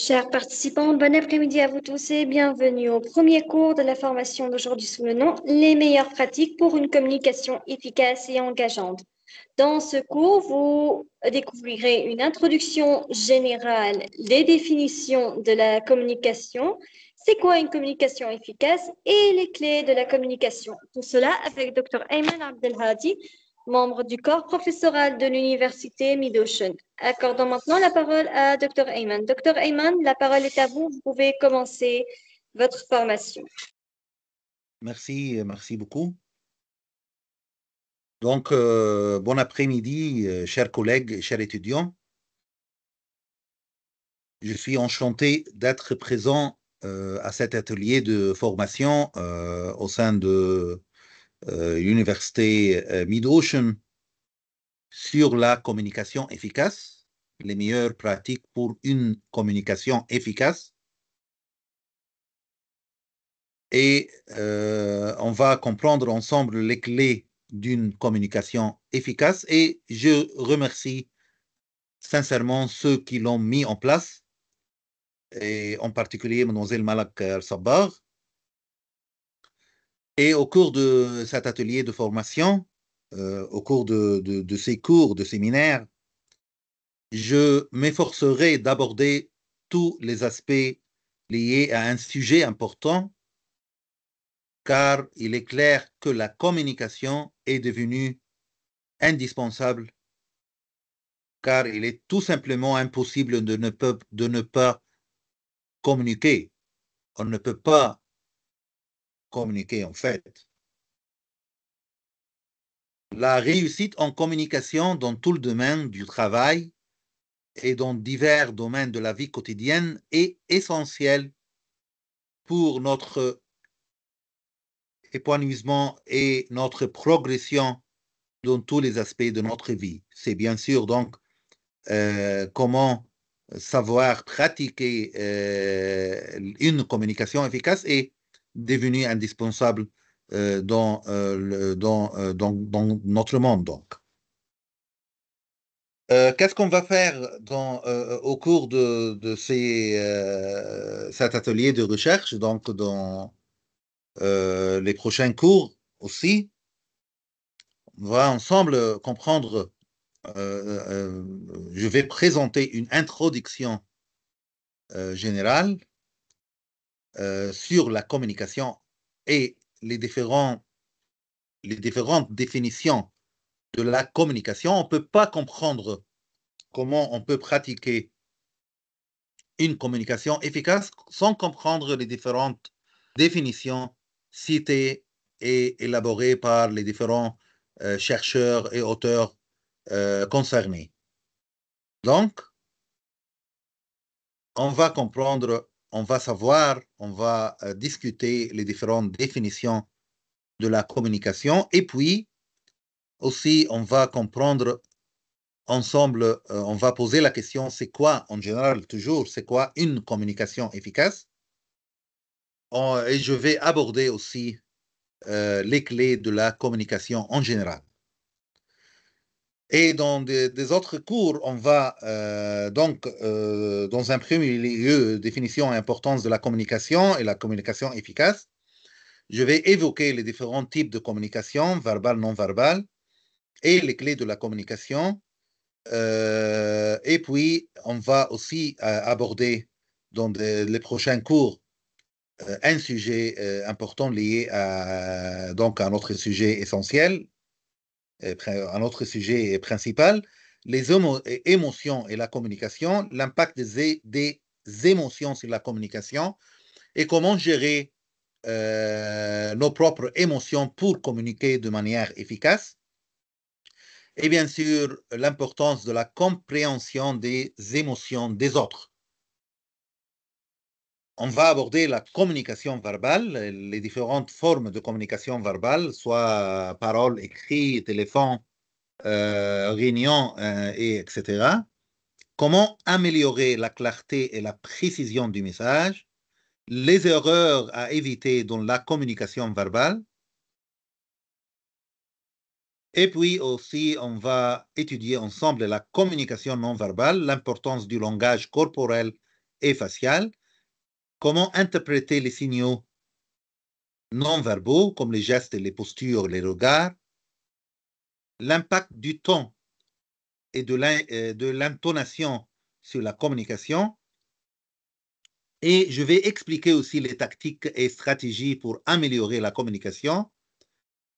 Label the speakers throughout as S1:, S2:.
S1: Chers participants, bon après-midi à vous tous et bienvenue au premier cours de la formation d'aujourd'hui sous le nom Les meilleures pratiques pour une communication efficace et engageante. Dans ce cours, vous découvrirez une introduction générale, les définitions de la communication, c'est quoi une communication efficace et les clés de la communication. Tout cela avec Dr. Ayman Abdelhadi, membre du corps professoral de l'université Mid-Ocean. Accordons maintenant la parole à Dr. Ayman. Dr. Ayman, la parole est à vous. Vous pouvez commencer votre formation.
S2: Merci, euh, merci beaucoup. Donc, euh, bon après-midi, euh, chers collègues, chers étudiants. Je suis enchanté d'être présent à cet atelier de formation au sein de l'université euh, euh, Mid-Ocean sur la communication efficace, les meilleures pratiques pour une communication efficace. Et euh, on va comprendre ensemble les clés d'une communication efficace. Et je remercie sincèrement ceux qui l'ont mis en place, et en particulier Mlle Malak Al-Sabbar, et au cours de cet atelier de formation, euh, au cours de, ces cours, de séminaires, je m'efforcerai d'aborder tous les aspects liés à un sujet important, car il est clair que la communication est devenue indispensable, car il est tout simplement impossible de ne, de ne pas communiquer. On ne peut pas communiquer en fait. La réussite en communication dans tout le domaine du travail et dans divers domaines de la vie quotidienne est essentielle pour notre épanouissement et notre progression dans tous les aspects de notre vie. C'est bien sûr donc euh, comment savoir pratiquer euh, une communication efficace et devenu indispensable euh, euh, euh, dans, dans, notre monde. Donc. Qu'est-ce qu'on va faire au cours de, cet atelier de recherche, donc dans les prochains cours aussi On va ensemble comprendre je vais présenter une introduction générale euh, sur la communication et les, différents, différentes définitions de la communication, on ne peut pas comprendre comment on peut pratiquer une communication efficace sans comprendre les différentes définitions citées et élaborées par les différents euh, chercheurs et auteurs euh, concernés. Donc, on va comprendre on va savoir, on va euh, discuter les différentes définitions de la communication et puis aussi on va comprendre ensemble, euh, on va poser la question c'est quoi en général toujours, c'est quoi une communication efficace et je vais aborder aussi euh, les clés de la communication en général. Et dans des, autres cours, on va euh, donc, euh, dans un premier lieu, définition et importance de la communication et la communication efficace. Je vais évoquer les différents types de communication, verbale, non-verbale, et les clés de la communication. Euh, et puis, on va aussi aborder dans les prochains cours un sujet important lié à, donc à notre sujet essentiel, un autre sujet principal, les émotions et la communication, l'impact des, émotions sur la communication et comment gérer euh, nos propres émotions pour communiquer de manière efficace. Et bien sûr, l'importance de la compréhension des émotions des autres on va aborder la communication verbale, les différentes formes de communication verbale, soit parole, écrit, téléphone, réunions, euh, réunion, euh, etc. Comment améliorer la clarté et la précision du message, les erreurs à éviter dans la communication verbale. Et puis aussi, on va étudier ensemble la communication non verbale, l'importance du langage corporel et facial, comment interpréter les signaux non-verbaux, comme les gestes, les postures, les regards, l'impact du ton et euh, de l'intonation sur la communication. Et je vais expliquer aussi les tactiques et stratégies pour améliorer la communication,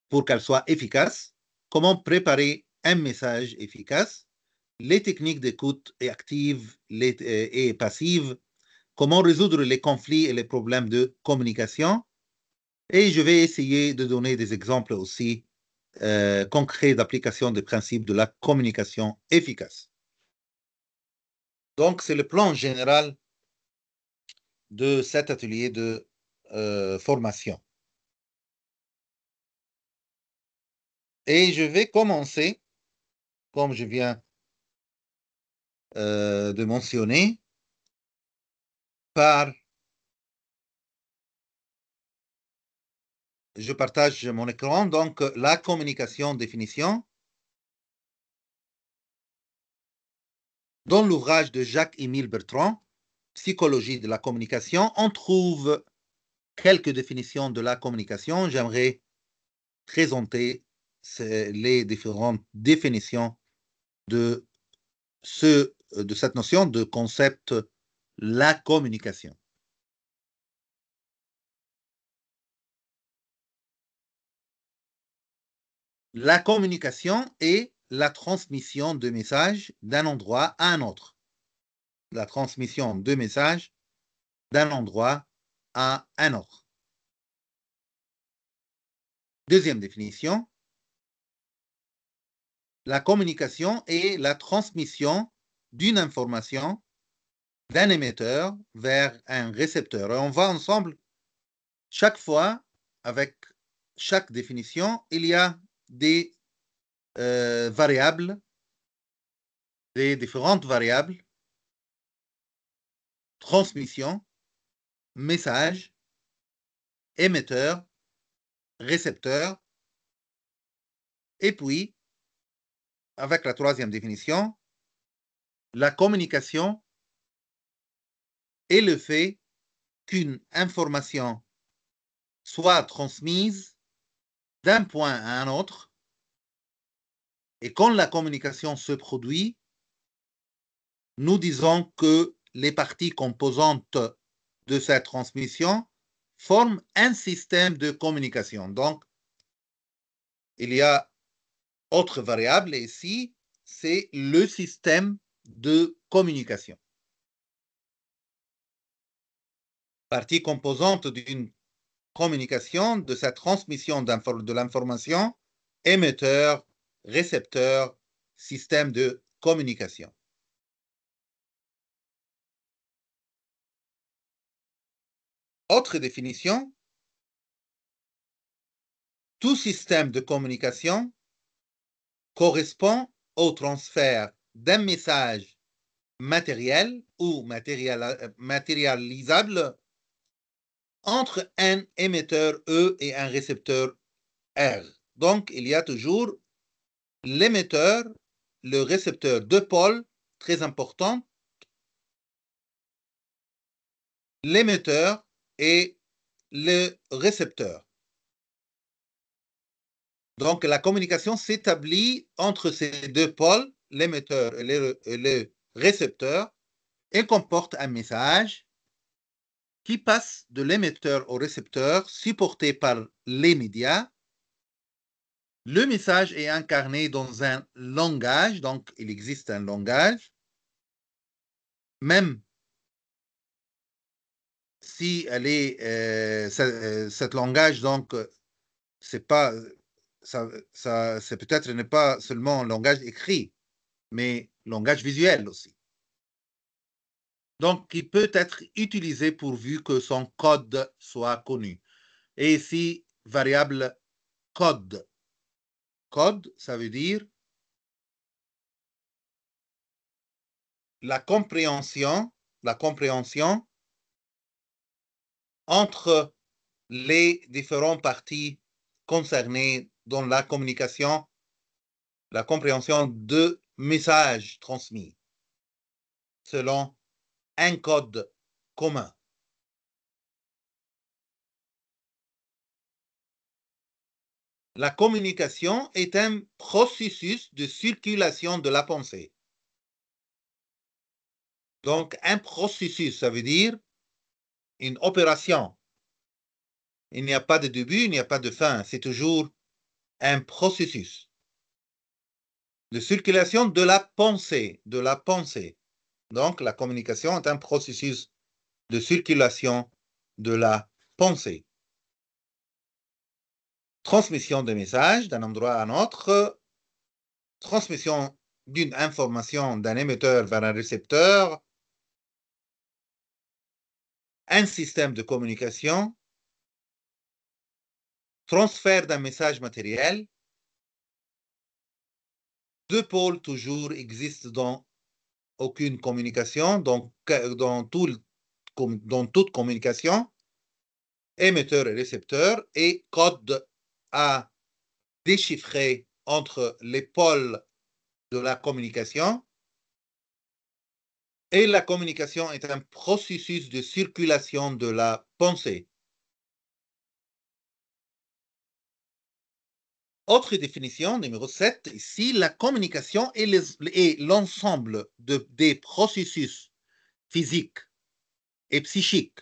S2: pour qu'elle soit efficace, comment préparer un message efficace, les techniques d'écoute actives et euh, passives, comment résoudre les conflits et les problèmes de communication. Et je vais essayer de donner des exemples aussi euh, concrets d'application des principes de la communication efficace.
S3: Donc, c'est le plan général de cet atelier de euh, formation. Et je vais commencer, comme je viens euh, de mentionner, par... Je partage mon écran, donc la communication définition. Dans
S2: l'ouvrage de Jacques-Émile Bertrand, Psychologie de la communication, on trouve quelques définitions de la communication. J'aimerais présenter les différentes définitions de, ce, de cette
S3: notion de concept la communication. La communication est la transmission de messages d'un endroit à un autre. La transmission de messages d'un endroit à un autre. Deuxième définition, la communication est la transmission d'une
S2: information d'un émetteur vers un récepteur. on va ensemble, chaque fois, avec chaque définition, il y a des
S3: euh, variables, des différentes variables, transmission, message, émetteur, récepteur, et puis, avec la troisième définition, la
S2: communication et le fait qu'une information soit transmise d'un point à un autre et quand la communication se produit, nous disons que les parties composantes de cette transmission forment un système de communication. Donc, il y a autre variable ici, c'est le système de communication. partie composante d'une communication, de sa transmission de l'information, émetteur,
S3: récepteur, système de communication. Autre définition, tout système de communication
S2: correspond au transfert d'un message matériel ou euh, matérialisable entre un émetteur E et un récepteur R. Donc, il y a toujours l'émetteur, le récepteur, de pôles très important,
S3: l'émetteur et le récepteur. Donc, la communication
S2: s'établit entre ces deux pôles, l'émetteur et le, le récepteur, et comporte un message qui passe de l'émetteur au récepteur supporté par les médias. Le message est incarné dans un langage, donc il existe un langage. Même si elle euh, euh, langage, donc, euh, c'est pas, c'est peut-être n'est pas seulement un langage écrit, mais langage visuel aussi donc qui peut être utilisé pourvu que son code soit
S3: connu. Et ici, variable code. Code, ça veut dire la compréhension, la compréhension entre
S2: les différentes parties concernées dans la communication, la compréhension de messages transmis
S3: selon un code commun. La communication est un processus de circulation de la pensée.
S2: Donc, un processus, ça veut dire une opération. Il n'y a pas de début, il n'y a pas de fin. C'est toujours un processus de circulation de la pensée, de la pensée. Donc, la communication est un processus de circulation de la pensée. Transmission de messages d'un endroit à un autre, transmission d'une information d'un émetteur vers un récepteur,
S3: un système de communication, transfert d'un message matériel. Deux pôles toujours existent dans aucune
S2: communication, donc dans, dans toute communication, émetteur et récepteur, et code à déchiffrer entre les pôles de la communication. Et la communication est un processus de circulation de la pensée.
S3: Autre définition, numéro 7, ici, la communication est l'ensemble des processus
S2: physiques et psychiques.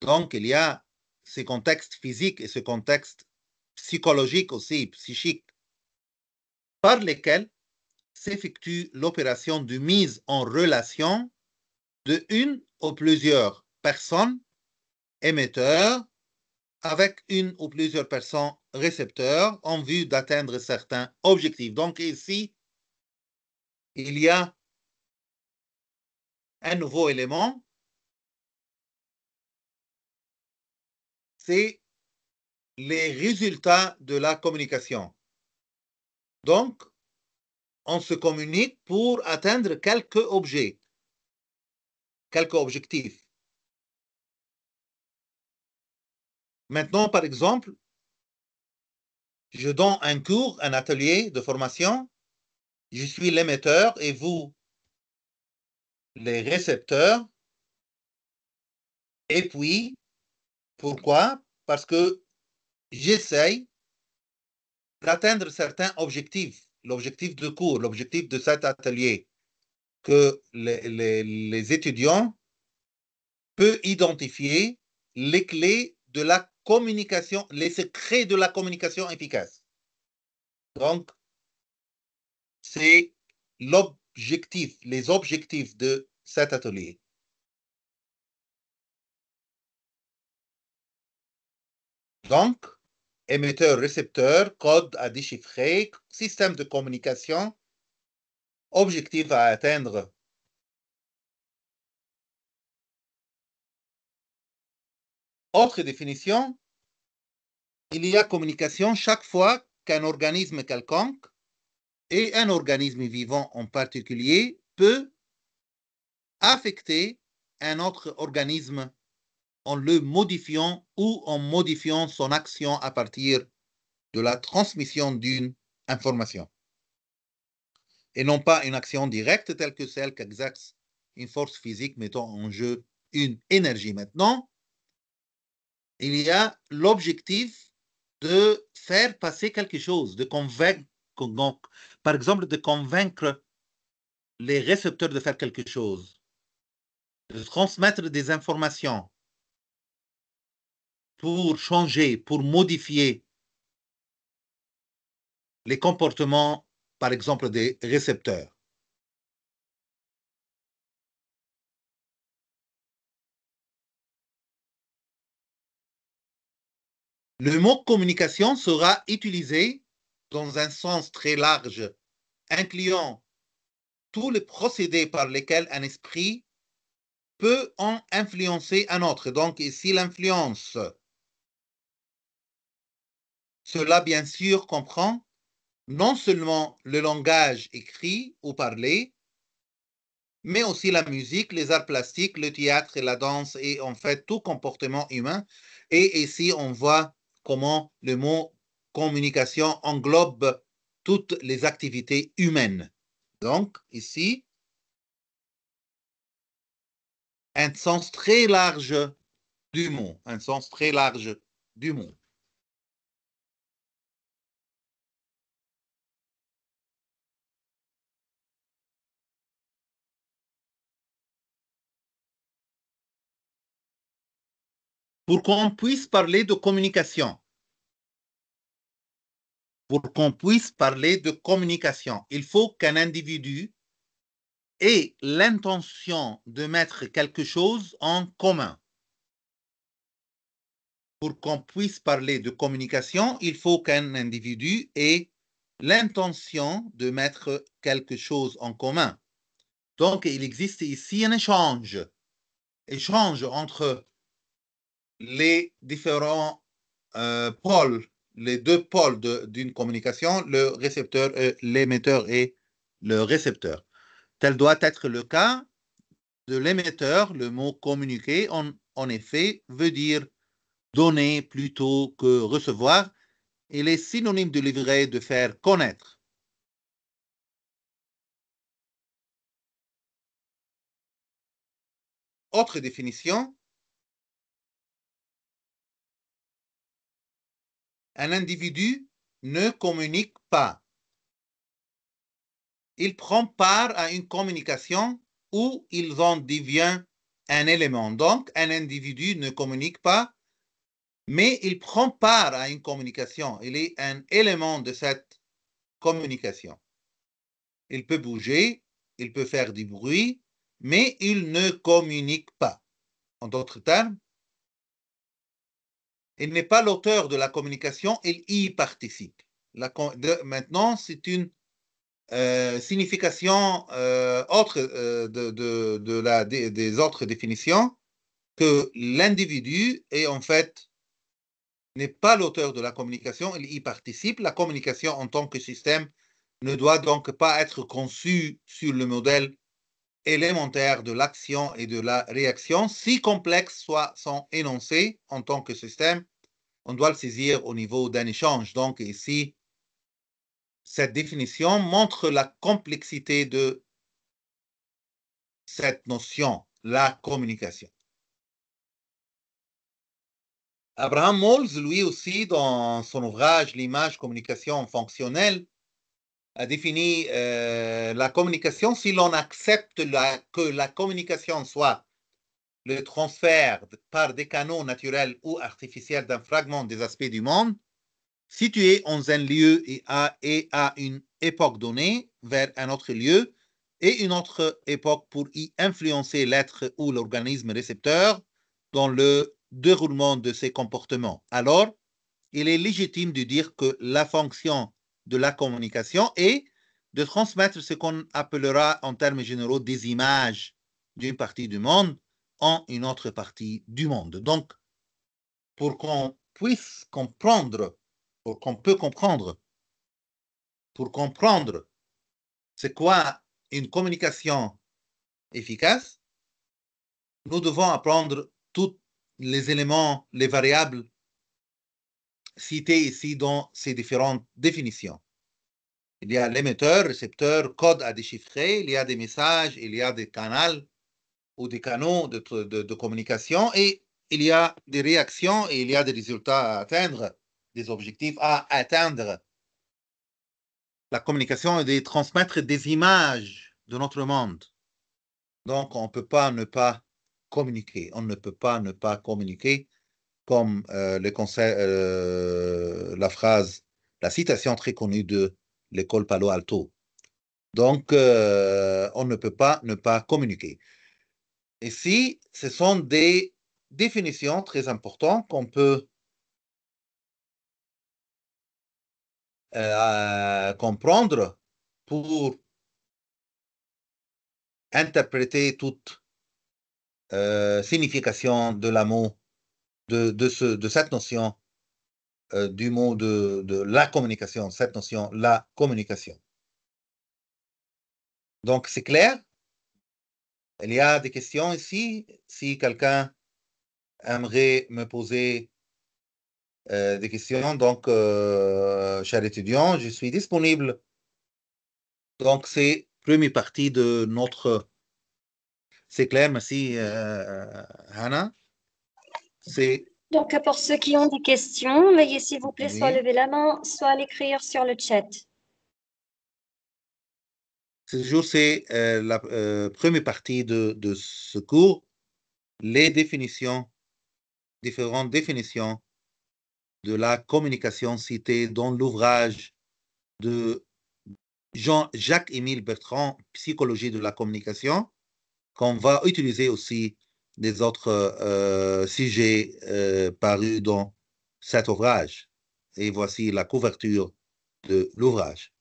S2: Donc, il y a ce contexte physique et ce contexte psychologique aussi, psychique, par lesquels s'effectue l'opération de mise en relation de une ou plusieurs personnes émetteurs avec une ou plusieurs personnes récepteurs en vue
S3: d'atteindre certains objectifs. Donc ici, il y a un nouveau élément, c'est les résultats de la communication. Donc, on se communique pour atteindre quelques objets, quelques objectifs. Maintenant, par exemple, je donne
S2: un cours, un atelier de formation, je suis l'émetteur et vous,
S3: les récepteurs. Et puis, pourquoi Parce que j'essaye
S2: d'atteindre certains objectifs, l'objectif de cours, l'objectif de cet atelier, que les, les étudiants peuvent identifier les clés de la communication, les secrets de la communication efficace.
S3: Donc, c'est l'objectif, les objectifs de cet atelier. Donc, émetteur-récepteur, code à déchiffrer, système de communication, objectif à atteindre Autre définition, il y a communication chaque fois qu'un
S2: organisme quelconque et un organisme vivant en particulier peut affecter un autre organisme en le modifiant ou en modifiant son action à partir de la transmission d'une information. Et non pas une action directe telle que celle qu'exerce une force physique mettant en jeu une énergie maintenant, il y a l'objectif de faire passer quelque chose, de convaincre, par exemple, de convaincre les récepteurs de faire quelque chose, de transmettre des informations
S3: pour changer, pour modifier les comportements, par exemple, des récepteurs. Le mot communication sera utilisé
S2: dans un sens très large, incluant tous les procédés par lesquels un esprit peut en influencer un autre. Donc ici, l'influence. Cela, bien sûr, comprend non seulement le langage écrit ou parlé, mais aussi la musique, les arts plastiques, le théâtre, la danse et en fait tout comportement humain. Et ici, on voit comment le mot communication englobe toutes les activités humaines. Donc, ici,
S3: un sens très large du mot, un sens très large du mot. pour qu'on puisse parler de communication. Pour
S2: qu'on puisse parler de communication, il faut qu'un individu ait l'intention de mettre quelque chose en commun. Pour qu'on puisse parler de communication, il faut qu'un individu ait l'intention de mettre quelque chose en commun. Donc, il existe ici un échange, échange entre les différents euh, pôles, les deux pôles d'une communication, le récepteur, euh, l'émetteur et le récepteur. Tel doit être le cas de l'émetteur. Le mot communiquer, en, effet, veut dire donner plutôt que recevoir. Il est synonyme de livrer, de
S3: faire connaître. Autre définition, un individu ne communique pas. Il prend part à une communication
S2: où il en devient un élément. Donc, un individu ne communique pas, mais il prend part à une communication. Il est un élément de cette communication. Il peut bouger, il peut faire du bruit, mais il ne communique pas. En d'autres termes, il n'est pas l'auteur de la communication, il y participe. maintenant, c'est une euh, signification euh, autre euh, de, la, des autres définitions que l'individu est en fait n'est pas l'auteur de la communication, il y participe. La communication en tant que système ne doit donc pas être conçue sur le modèle élémentaires de l'action et de la réaction, si complexe soit sont énoncés en tant que système, on doit le saisir au niveau d'un échange. Donc ici,
S3: cette définition montre la complexité de cette notion, la communication.
S2: Abraham Moles, lui aussi, dans son ouvrage L'image communication fonctionnelle, a défini euh, la communication, si l'on accepte que la communication soit le transfert par des canaux naturels ou artificiels d'un fragment des aspects du monde situé en un lieu et à, et à une époque donnée vers un autre lieu et une autre époque pour y influencer l'être ou l'organisme récepteur dans le déroulement de ses comportements. Alors, il est légitime de dire que la fonction de la communication et de transmettre ce qu'on appellera en termes généraux des images d'une partie du monde en une autre partie du monde. Donc, pour qu'on puisse comprendre, pour qu'on peut comprendre, pour comprendre c'est quoi une communication efficace, nous devons apprendre tous les éléments, les variables cité ici dans ces différentes définitions. Il y a l'émetteur, récepteur, code à déchiffrer, il y a des messages, il y a des canaux ou des canaux de, de, communication et il y a des réactions et il y a des résultats à atteindre, des objectifs à atteindre. La communication est de transmettre des images de notre monde. Donc, on ne peut pas ne pas communiquer. On ne peut pas ne pas communiquer comme euh, euh, la phrase, la citation très connue de l'école Palo Alto. Donc, euh, on ne peut pas ne pas communiquer. Ici, ce sont des définitions très
S3: importantes qu'on peut comprendre pour
S2: interpréter toute signification de l'amour de, cette notion euh, du mot de, la communication, cette notion, la communication. Donc, c'est clair Il y a des questions ici Si quelqu'un aimerait me poser euh, des questions, donc, euh, cher étudiant, je suis disponible. Donc, c'est première partie de notre... C'est clair, merci, euh, Hannah
S1: donc, pour ceux qui ont des questions, veuillez s'il vous plaît soit lever la main, soit l'écrire sur le chat.
S2: Ce jour, c'est euh, la euh, première partie de, ce cours, les définitions, différentes définitions de la communication citée dans l'ouvrage de Jean-Jacques-Émile Bertrand, Psychologie de la communication, qu'on va utiliser aussi des autres euh, euh, sujets euh,
S3: parus dans cet ouvrage. Et voici la couverture de l'ouvrage.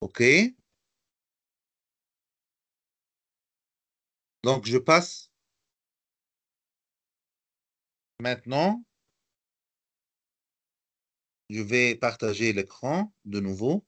S3: OK. Donc, je passe maintenant je vais partager l'écran de nouveau.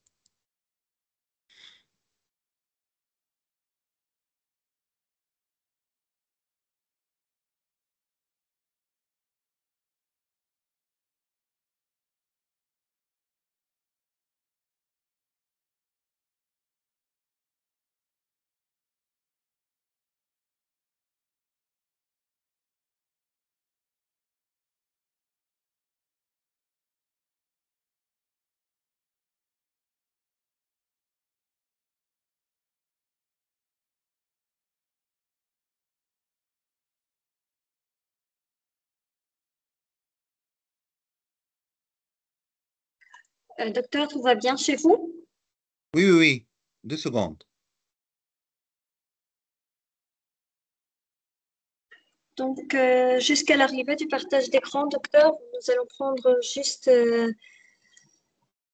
S4: Euh, docteur, tout va bien chez vous
S3: Oui, oui, oui. Deux secondes.
S1: Donc, euh, jusqu'à l'arrivée du partage d'écran, docteur, nous allons prendre juste euh,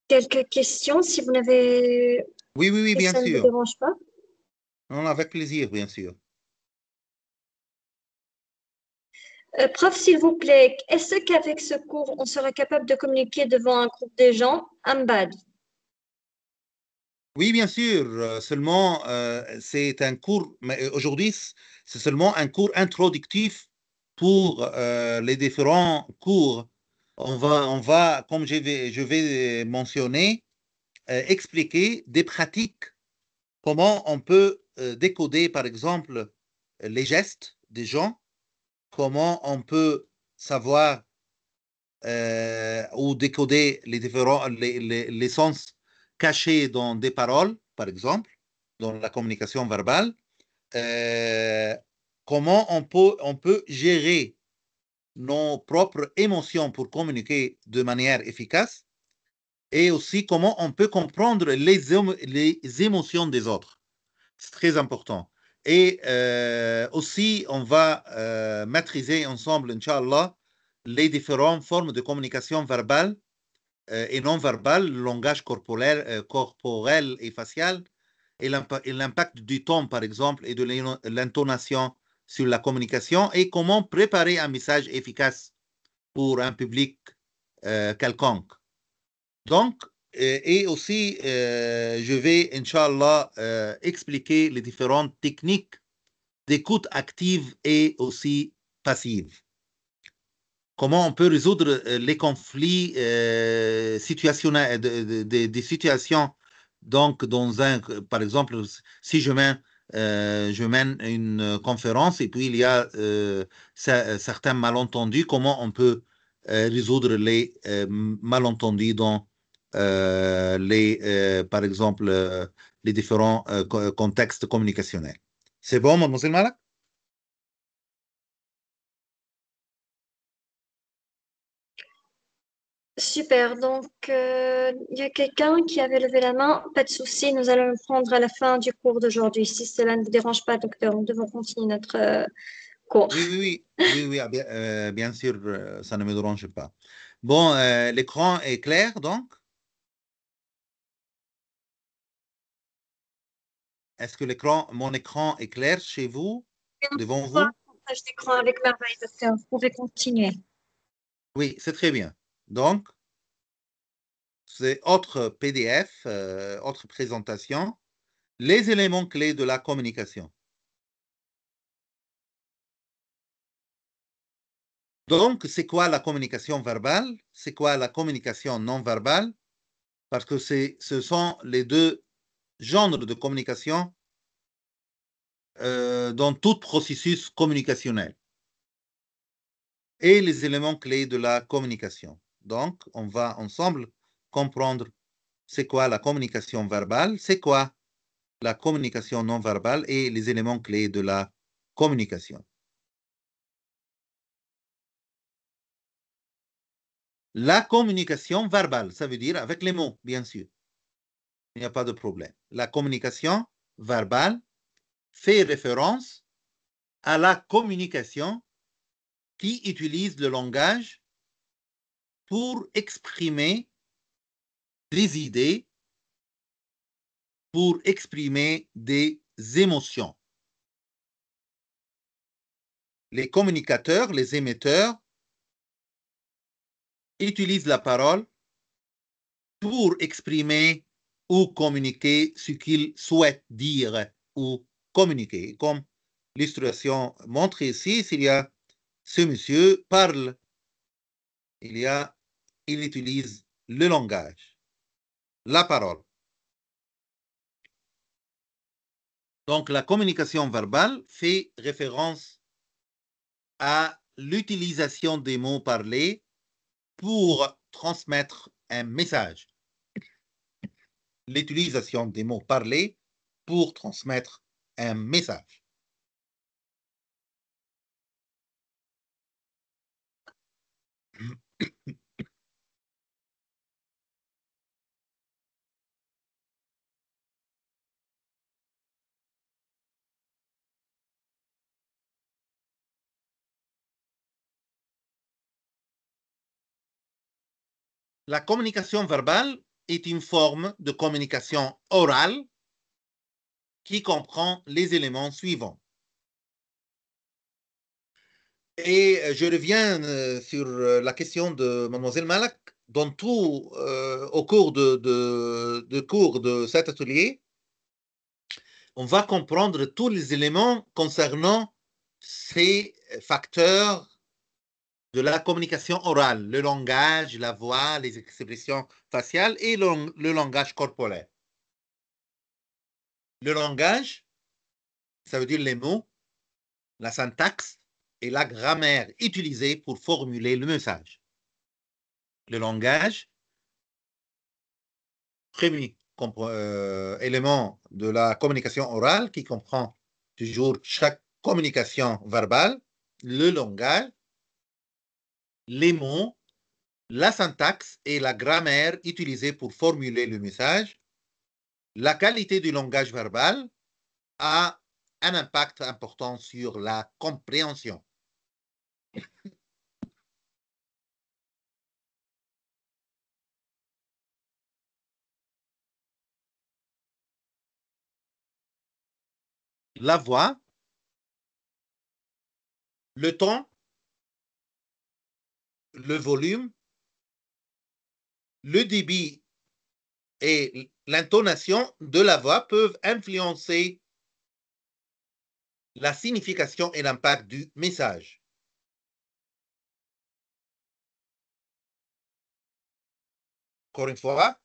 S1: quelques questions si vous n'avez.
S2: Oui, oui, oui, bien ça Ne vous dérange pas. Non, avec plaisir, bien sûr.
S4: Euh, prof, s'il vous plaît, est-ce qu'avec ce cours, on
S1: sera capable de communiquer devant un groupe de gens, Ambad
S2: Oui, bien sûr. Euh, seulement, euh, c'est un cours, Mais aujourd'hui, c'est seulement un cours introductif pour les différents cours. On va, on va comme je vais, je vais mentionner, expliquer des pratiques, comment on peut décoder, par exemple, les gestes des gens comment on peut savoir euh, ou décoder les différents les, sens cachés dans des paroles, par exemple, dans la communication verbale. Euh, comment on peut, on peut gérer nos propres émotions pour communiquer de manière efficace et aussi comment on peut comprendre les, les émotions des autres. C'est très important. Et euh, aussi, on va euh, maîtriser ensemble, Inch'Allah, les différentes formes de communication verbale euh, et non verbale, le langage corporel, corporel et facial, et l'impact du ton, par exemple, et de l'intonation sur la communication, et comment préparer un message efficace pour un public quelconque. Donc, euh, et aussi, euh, je vais, Inch'Allah, euh, expliquer les différentes techniques d'écoute active et aussi passive. Comment on peut résoudre les conflits situationnels, des situations donc, dans un, par exemple, si je mène, je mène une conférence et puis il y a certains malentendus, comment on peut résoudre les malentendus dans euh, les, euh, par exemple, euh,
S3: les différents contextes communicationnels. C'est bon, mademoiselle Malak
S1: Super, donc il y a quelqu'un qui avait levé la main. Pas de souci, nous allons le prendre à la fin du cours d'aujourd'hui. Si cela ne vous dérange pas, docteur, nous devons continuer notre
S2: cours. Oui, oui, oui, ah, bien, sûr, ça ne me dérange pas.
S3: Bon, l'écran est clair, donc Est-ce que mon écran est clair chez vous,
S4: devant vous Partage d'écran avec merveille, Vous pouvez continuer.
S2: Oui, c'est très bien. Donc, c'est autre PDF, euh, autre
S3: présentation, les éléments clés de la communication. Donc, c'est quoi la communication verbale
S2: C'est quoi la communication non verbale Parce que ce sont les deux genre de communication euh, dans tout processus communicationnel et les éléments clés de la communication. Donc, on va ensemble comprendre c'est quoi la communication verbale, c'est
S3: quoi la communication non verbale et les éléments clés de la communication. La communication verbale, ça veut dire avec les mots, bien sûr il n'y a pas de problème.
S2: La communication verbale fait référence à la communication qui utilise le langage
S3: pour exprimer des idées, pour exprimer des émotions. Les communicateurs, les émetteurs,
S2: utilisent la parole pour exprimer ou communiquer ce qu'il souhaite dire ou communiquer. Comme l'illustration montre ici, s'il y a ce monsieur parle, il y a, il utilise le langage, la parole. Donc la communication verbale fait référence à l'utilisation des mots parlés pour transmettre un message l'utilisation des
S3: mots parlés pour transmettre un message. La communication verbale est une forme de communication orale
S2: qui comprend les éléments suivants. Et euh, je reviens euh, sur euh, la question de mademoiselle Malak. tout, au cours de cours de cet atelier, on va comprendre tous les éléments concernant ces facteurs de la communication orale, le langage, la voix, les expressions faciales et le, langage corporel. Le langage, ça veut dire les mots, la syntaxe et la grammaire utilisée pour formuler le message. Le langage, premier euh, élément de la communication orale qui comprend toujours chaque communication verbale, le langage les mots, la syntaxe et la grammaire utilisées pour formuler le message, la qualité du langage verbal a un impact important sur la
S3: compréhension. la voix, le ton le volume, le débit et l'intonation de la voix peuvent influencer la signification et l'impact du message. Encore une fois,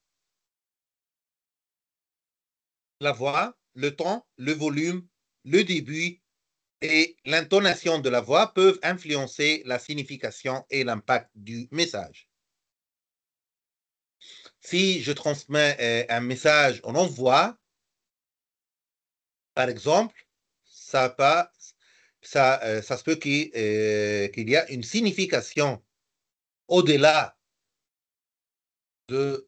S3: la voix, le temps, le volume, le début et
S2: l'intonation de la voix peuvent influencer la signification et l'impact du message. Si je transmets euh, un message en envoi, par exemple, ça, euh, se peut euh, qu'il y a une signification au-delà de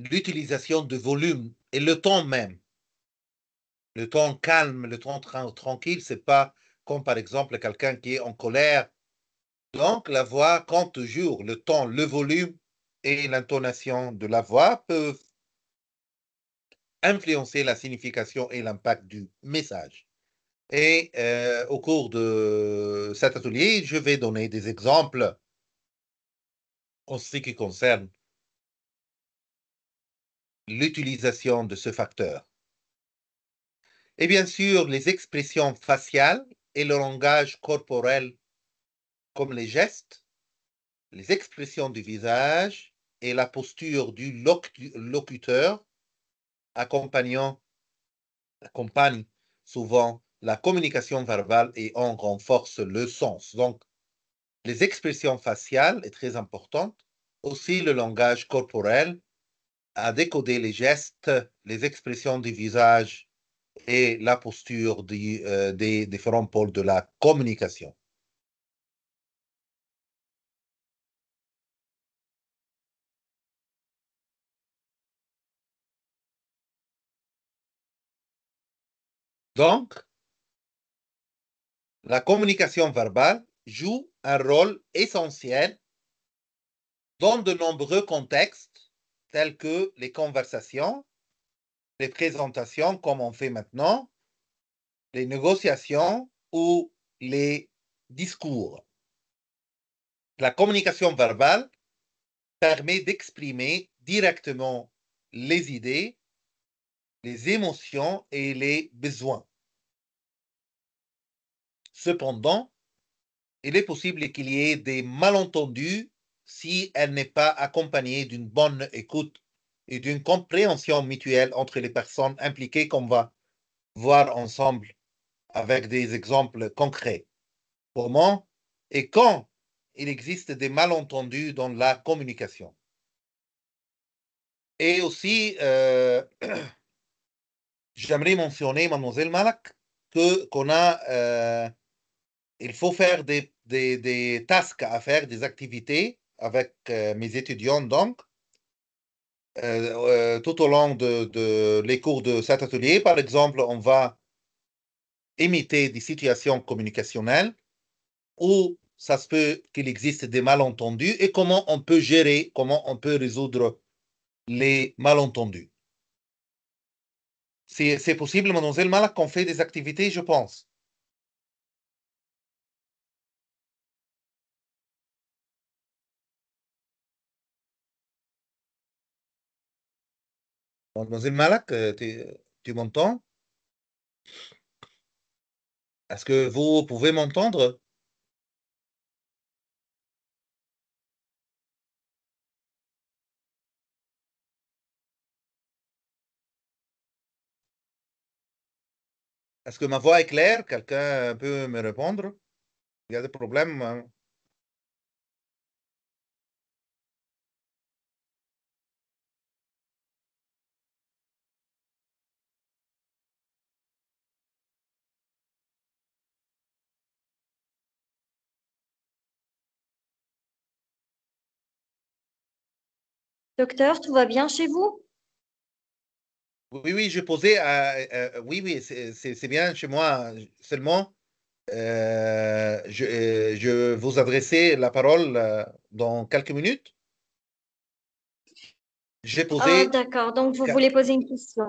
S2: l'utilisation de volume et le temps même. Le ton calme, le ton tranquille, c'est pas comme par exemple quelqu'un qui est en colère. Donc la voix compte toujours le ton, le volume et l'intonation de la voix peuvent influencer la signification et l'impact du message. Et euh, au cours de cet atelier, je vais donner des exemples en ce qui concerne l'utilisation de ce facteur. Et bien sûr, les expressions faciales et le langage corporel, comme les gestes, les expressions du visage et la posture du locuteur, accompagnant, souvent la communication verbale et en renforce le sens. Donc, les expressions faciales est très importante, aussi le langage corporel, à décoder les gestes, les expressions du visage et la posture euh, des différents pôles de
S3: la communication. Donc, la communication verbale joue un rôle essentiel
S2: dans de nombreux contextes tels que les conversations, les présentations comme on fait maintenant, les négociations ou les discours. La communication verbale permet d'exprimer directement les idées, les émotions et les besoins. Cependant, il est possible qu'il y ait des malentendus si elle n'est pas accompagnée d'une bonne écoute et d'une compréhension mutuelle entre les personnes impliquées qu'on va voir ensemble avec des exemples concrets. Comment et quand il existe des malentendus dans la communication. Et aussi, euh, j'aimerais mentionner, mademoiselle Malak, qu'on a, euh, il faut faire des, des, tasks à faire, des activités avec euh, mes étudiants, donc, euh, tout au long de, les cours de cet atelier. Par exemple, on va imiter des situations communicationnelles où ça se peut qu'il existe des malentendus et comment on peut gérer, comment on peut résoudre les malentendus.
S3: C'est possible, mademoiselle Malak, qu'on fait des activités, je pense. Mademoiselle Malak, euh, tu m'entends Est-ce que vous pouvez m'entendre Est-ce que ma voix est claire Quelqu'un peut me répondre Il y a des problèmes hein.
S1: Docteur, tout va bien chez vous
S2: Oui, oui, je posais. Euh, euh, oui, oui, c'est bien chez moi. Seulement, euh, je, euh, je, vous adresser la parole dans quelques minutes. J'ai ah, posé. Ah,
S1: d'accord. Donc, vous voulez poser une question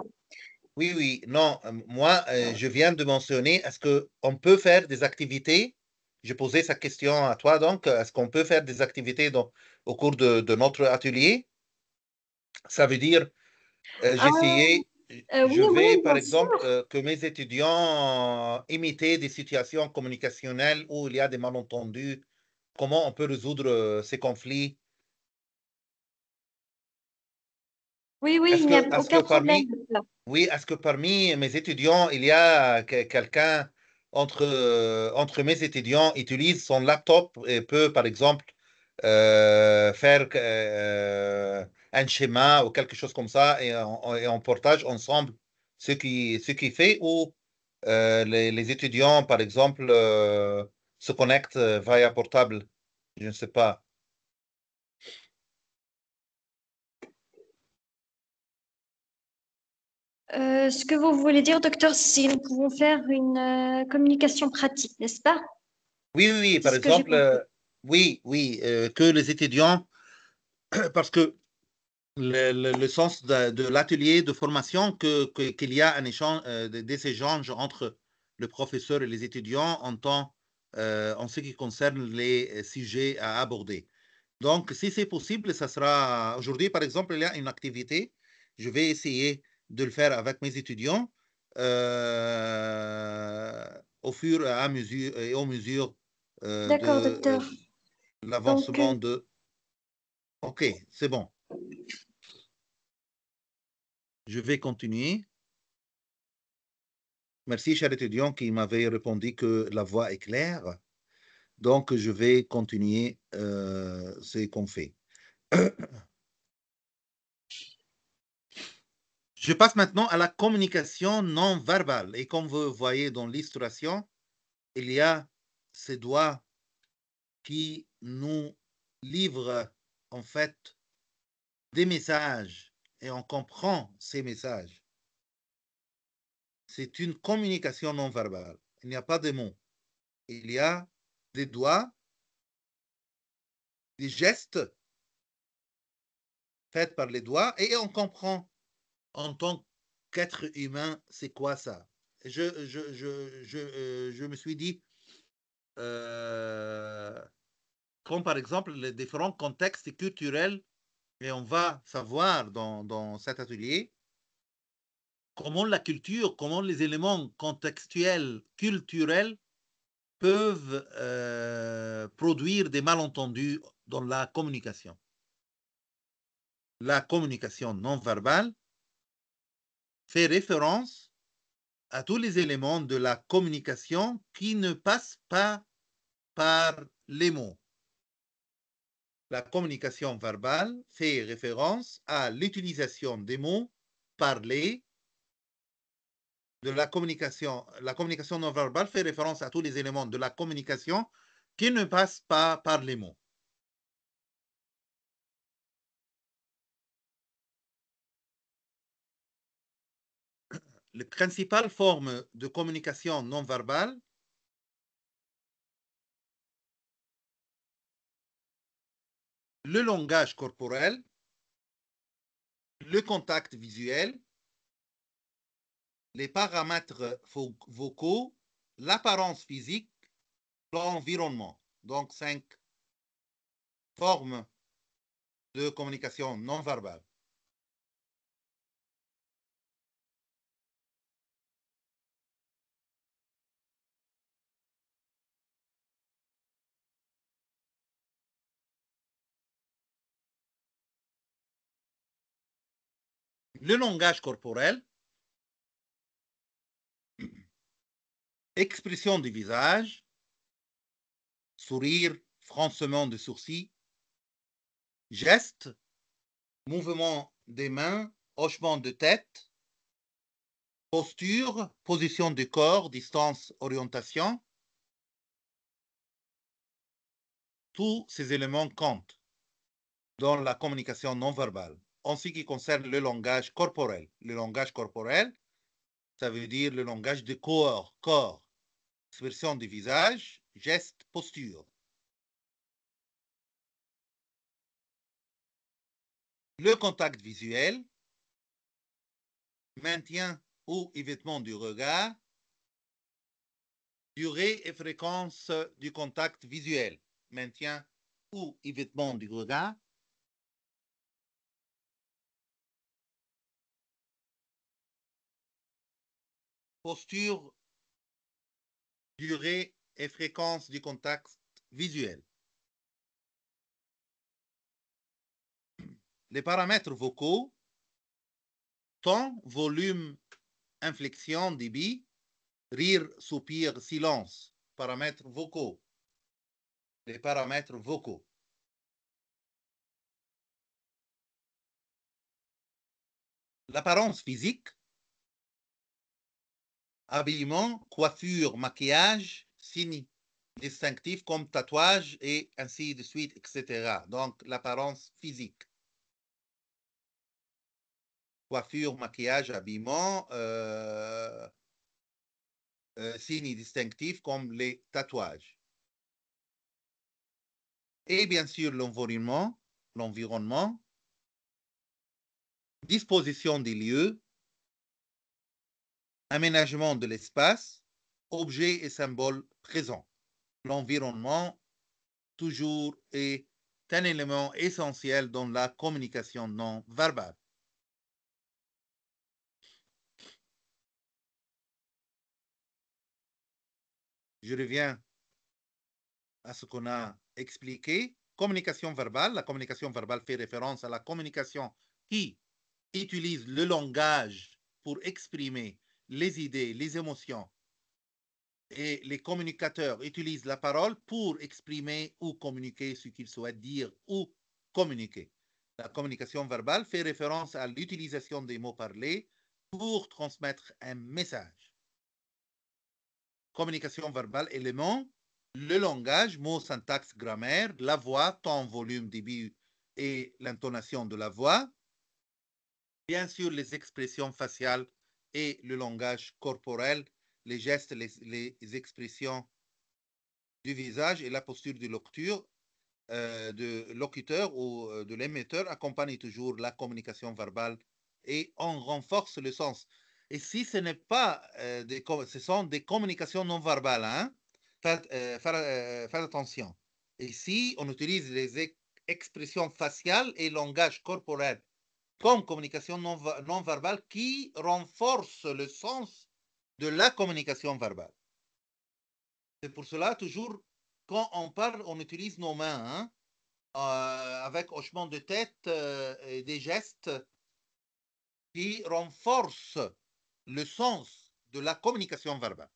S2: Oui, oui. Non, moi, je viens de mentionner est-ce qu'on peut faire des activités J'ai posé sa question à toi, donc, est-ce qu'on peut faire des activités au cours de notre atelier ça veut dire, euh, j'essayais,
S4: ah, euh, je vais, par
S2: exemple, euh, que mes étudiants imitent des situations communicationnelles où il y a des malentendus. Comment on peut résoudre ces conflits Oui, oui, il n'y a Oui, est-ce que parmi mes étudiants, il y a quelqu'un entre, entre mes étudiants utilise son laptop et peut, par exemple, faire un schéma ou quelque chose comme ça et on, et on partage ensemble ce qui, ce qui fait où euh, les, les, étudiants, par exemple,
S3: euh, se connectent euh, via portable. Je ne sais pas.
S1: ce que vous voulez dire, docteur, si nous pouvons faire une communication pratique, n'est-ce pas
S2: oui, oui par exemple, oui, oui, que les étudiants, parce que le, sens de, l'atelier de formation qu'il que, y a un échange, euh, des échanges entre le professeur et les étudiants en, temps, euh, en ce qui concerne les euh, sujets à aborder. Donc, si c'est possible, ça sera aujourd'hui, par exemple, il y a une activité. Je vais essayer de le faire avec mes étudiants au fur et à mesure et aux mesures de l'avancement de. OK, c'est bon. Je vais continuer. Merci, cher étudiant, qui m'avait répondu que la voix est claire. Donc, je vais continuer euh, ce qu'on fait. Je passe maintenant à la communication non verbale. Et comme vous voyez dans l'illustration, il y a ces doigts qui nous livrent en fait des messages et on comprend ces messages. C'est une communication non verbale. Il n'y a pas de mots.
S3: Il y a des doigts, des gestes faits par les doigts et on comprend
S2: en tant qu'être humain c'est quoi ça. Je, je, euh, me suis dit, euh, comme par exemple les différents contextes culturels et on va savoir dans, cet atelier comment la culture, comment les éléments contextuels, culturels peuvent euh, produire des malentendus dans la communication. La communication non verbale fait référence à tous les éléments de la communication qui ne passent pas par les mots. La communication verbale fait référence à l'utilisation des mots parlés. De la communication, la communication non verbale fait référence à tous les éléments
S3: de la communication qui ne passent pas par les mots. La principale forme de communication non verbale le langage corporel, le contact visuel,
S2: les paramètres vocaux, l'apparence physique,
S3: l'environnement. Donc cinq formes de communication non verbale. le langage corporel, expression du visage, sourire, froncement de sourcils,
S2: gestes, mouvement des mains, hochement de tête,
S3: posture, position du corps, distance, orientation. Tous ces éléments comptent
S2: dans la communication non verbale en ce qui concerne le langage corporel. Le langage corporel, ça veut dire le langage de corps, corps, expression du visage,
S3: geste, posture. Le contact visuel, maintien ou évitement du regard, durée et fréquence du contact visuel, maintien ou évitement du regard, posture, durée et fréquence du contact visuel. Les paramètres vocaux, Temps, volume,
S2: inflexion, débit, rire, soupir, silence, paramètres
S3: vocaux. Les paramètres vocaux. L'apparence physique, habillement, coiffure, maquillage, signes
S2: distinctifs comme tatouage et ainsi de suite, etc. Donc l'apparence physique. Coiffure, maquillage, habillement, euh, euh, signes distinctifs comme les
S3: tatouages. Et bien sûr l'environnement, l'environnement, disposition des lieux,
S2: aménagement de l'espace, objet et symboles présents. L'environnement, toujours, est un élément essentiel
S3: dans la communication non verbale. Je reviens à ce qu'on a expliqué. Communication verbale, la communication
S2: verbale fait référence à la communication qui utilise le langage pour exprimer les idées, les émotions et les communicateurs utilisent la parole pour exprimer ou communiquer ce qu'ils souhaitent dire ou communiquer. La communication verbale fait référence à l'utilisation des mots parlés pour transmettre un message. Communication verbale, éléments, le langage, mots, syntaxe, grammaire, la voix, temps, volume, début et l'intonation de la voix. Bien sûr, les expressions faciales et le langage corporel, les gestes, les, expressions du visage et la posture du locuteur, de locuteur ou euh, de l'émetteur accompagnent toujours la communication verbale et on renforce le sens. Et si ce n'est pas euh, des, ce sont des communications non verbales, hein, euh, faites, attention. Ici, on utilise les expressions faciales et langage corporel comme communication non, verbale qui renforce le sens de la communication verbale. C'est pour cela, toujours, quand on parle, on utilise nos mains, hein, euh, avec hochement de tête euh, et des gestes qui renforcent le sens de la communication verbale.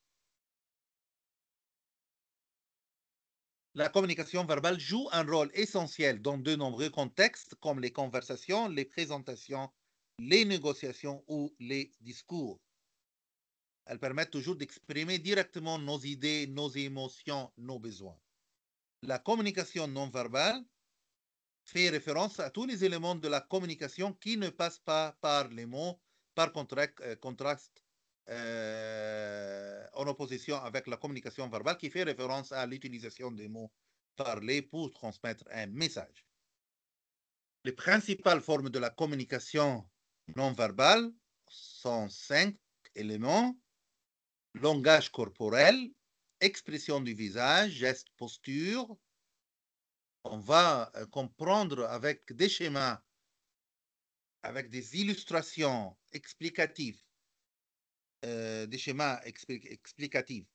S2: La communication verbale joue un rôle essentiel dans de nombreux contextes comme les conversations, les présentations, les négociations ou les discours. Elles permettent toujours d'exprimer directement nos idées, nos émotions, nos besoins. La communication non verbale fait référence à tous les éléments de la communication qui ne passent pas par les mots, par euh, contraste, euh, en opposition avec la communication verbale qui fait référence à l'utilisation des mots parlés pour transmettre un message. Les principales formes de la communication non verbale sont cinq éléments. Langage corporel, expression du visage, geste, posture. On va euh, comprendre avec des schémas, avec des illustrations explicatives euh, des schémas explicatifs,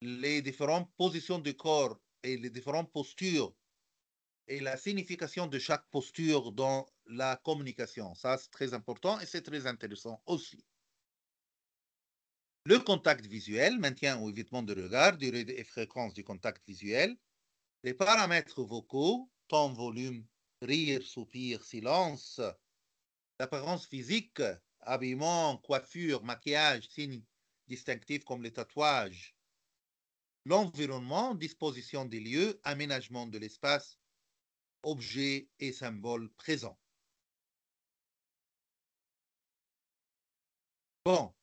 S2: les différentes positions du corps et les différentes postures et la signification de chaque posture dans la communication. Ça, c'est très important et c'est très intéressant aussi. Le contact visuel, maintien ou évitement de regard, durée et fréquence du contact visuel. Les paramètres vocaux, temps, volume, rire, soupir, silence. L'apparence physique, habillement, coiffure, maquillage, signes distinctifs comme les tatouages, l'environnement, disposition des lieux, aménagement de l'espace, objets et symboles
S3: présents. Bon.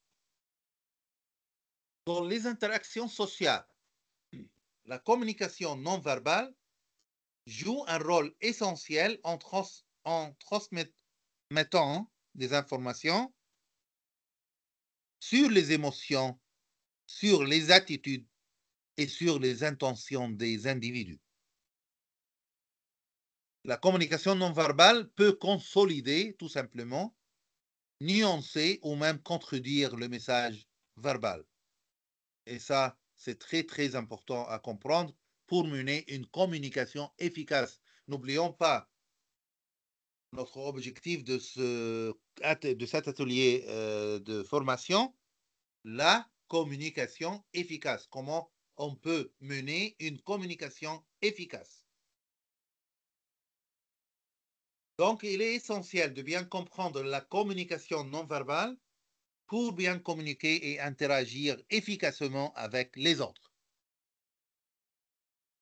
S3: Dans les interactions sociales,
S2: la communication non verbale joue un rôle essentiel en, en transmettant des informations sur les émotions, sur les attitudes et sur les intentions des individus. La communication non verbale peut consolider tout simplement, nuancer ou même contredire le message verbal. Et ça, c'est très très important à comprendre pour mener une communication efficace. N'oublions pas notre objectif de, cet atelier euh, de formation, la communication efficace. Comment on peut mener une communication efficace. Donc, il est essentiel de bien comprendre la communication non verbale pour bien communiquer et interagir efficacement avec les autres.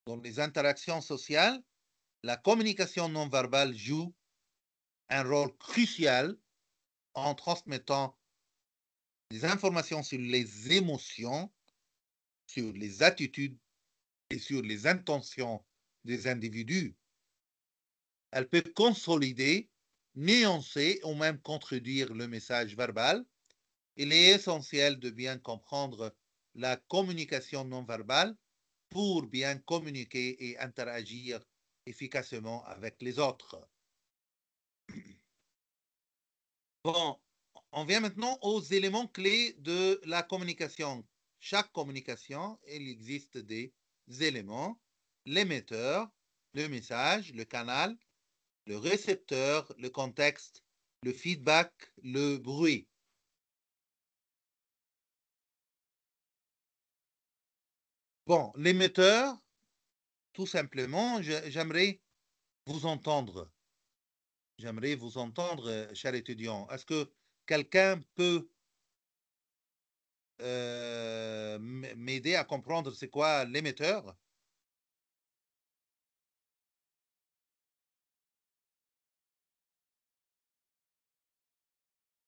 S2: Dans les interactions sociales, la communication non verbale joue un rôle crucial en transmettant des informations sur les émotions, sur les attitudes et sur les intentions des individus. Elle peut consolider, nuancer ou même contredire le message verbal. Il est essentiel de bien comprendre la communication non verbale pour bien communiquer et interagir efficacement avec les autres. Bon, on vient maintenant aux éléments clés de la communication. Chaque communication, il existe des éléments, l'émetteur, le message, le canal, le
S3: récepteur, le contexte, le feedback, le bruit. Bon, l'émetteur, tout simplement, j'aimerais vous entendre.
S2: J'aimerais vous entendre, euh, cher étudiant. Est-ce que quelqu'un peut
S3: euh, m'aider à comprendre c'est quoi l'émetteur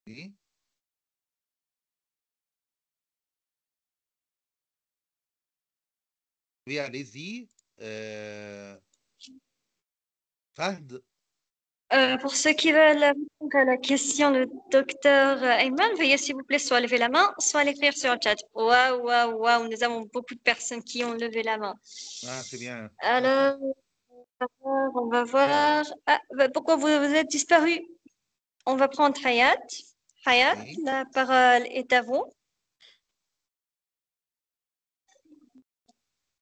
S3: Oui. Oui, allez-y. Euh, Fahd.
S1: Euh, pour ceux qui veulent répondre à la question de docteur Ayman, euh, veuillez s'il vous plaît soit lever la main, soit l'écrire sur le chat. Waouh, waouh, waouh, nous avons beaucoup de personnes qui ont levé la main.
S4: Ah, c'est bien.
S1: Alors, on va voir. Ah, bah, pourquoi vous, êtes disparu On va prendre Hayat. Hayat, la parole est à vous.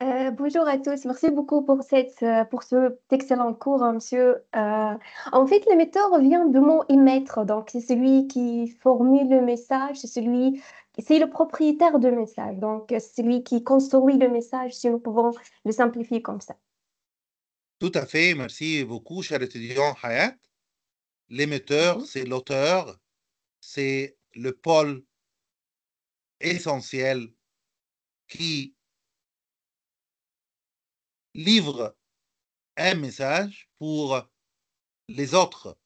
S1: Euh, bonjour à tous, merci beaucoup pour, cette, euh, pour cet excellent cours, hein, monsieur. Euh, en fait, l'émetteur vient de mon émettre, donc c'est celui qui formule le message, c'est celui, c'est le propriétaire du message, donc c'est celui qui construit le message, si nous pouvons le simplifier comme ça.
S2: Tout à fait, merci beaucoup, cher étudiant Hayat. L'émetteur, c'est l'auteur, c'est le pôle
S3: essentiel qui livre un message pour les autres.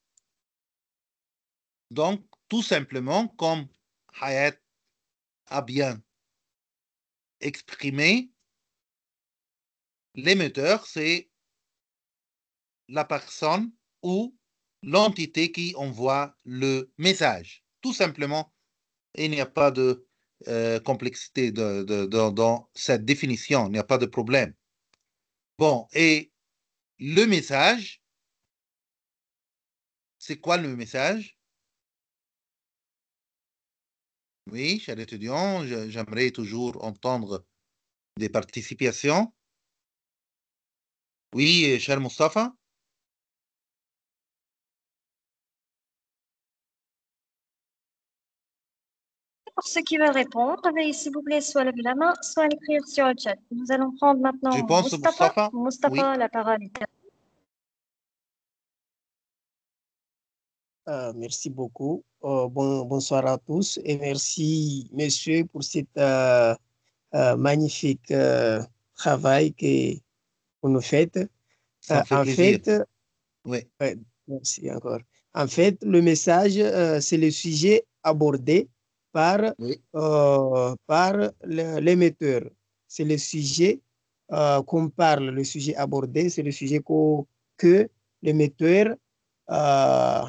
S3: Donc, tout simplement, comme Hayat a bien exprimé, l'émetteur, c'est la personne ou
S2: l'entité qui envoie le message. Tout simplement, il n'y a pas de euh, complexité dans cette définition, il n'y a pas de problème.
S3: Bon, et le message, c'est quoi le message
S2: Oui, cher étudiant, j'aimerais toujours entendre des participations.
S3: Oui, euh, cher Mustafa
S4: pour ceux qui veulent répondre, veuillez s'il vous plaît soit lever la main, soit écrire sur le chat. Nous allons prendre maintenant
S5: Moustapha.
S4: la parole est à
S5: Euh, merci beaucoup. Euh, bon, bonsoir à tous et merci, messieurs, pour cet euh, euh, magnifique travail que vous nous faites.
S1: fait en fait,
S5: oui. merci encore. En fait, le message, c'est le sujet abordé par, euh, l'émetteur. C'est le sujet euh, qu'on parle, le sujet abordé, c'est le sujet que l'émetteur euh,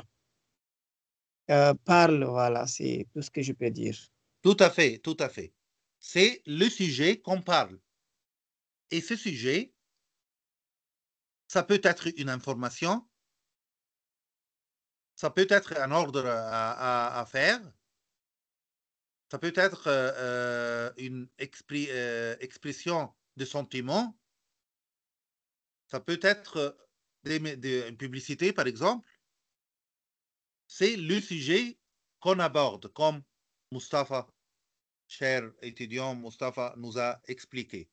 S5: parle. Voilà, c'est tout ce que je peux dire.
S2: Tout à fait, tout à fait. C'est le sujet qu'on parle. Et ce
S3: sujet, ça peut être une information, ça peut être un ordre à faire,
S2: ça peut être euh, euh, une euh, expression de sentiment. ça peut être une publicité, par exemple. C'est le sujet qu'on aborde, comme Mustapha,
S3: cher étudiant Mustapha, nous a expliqué.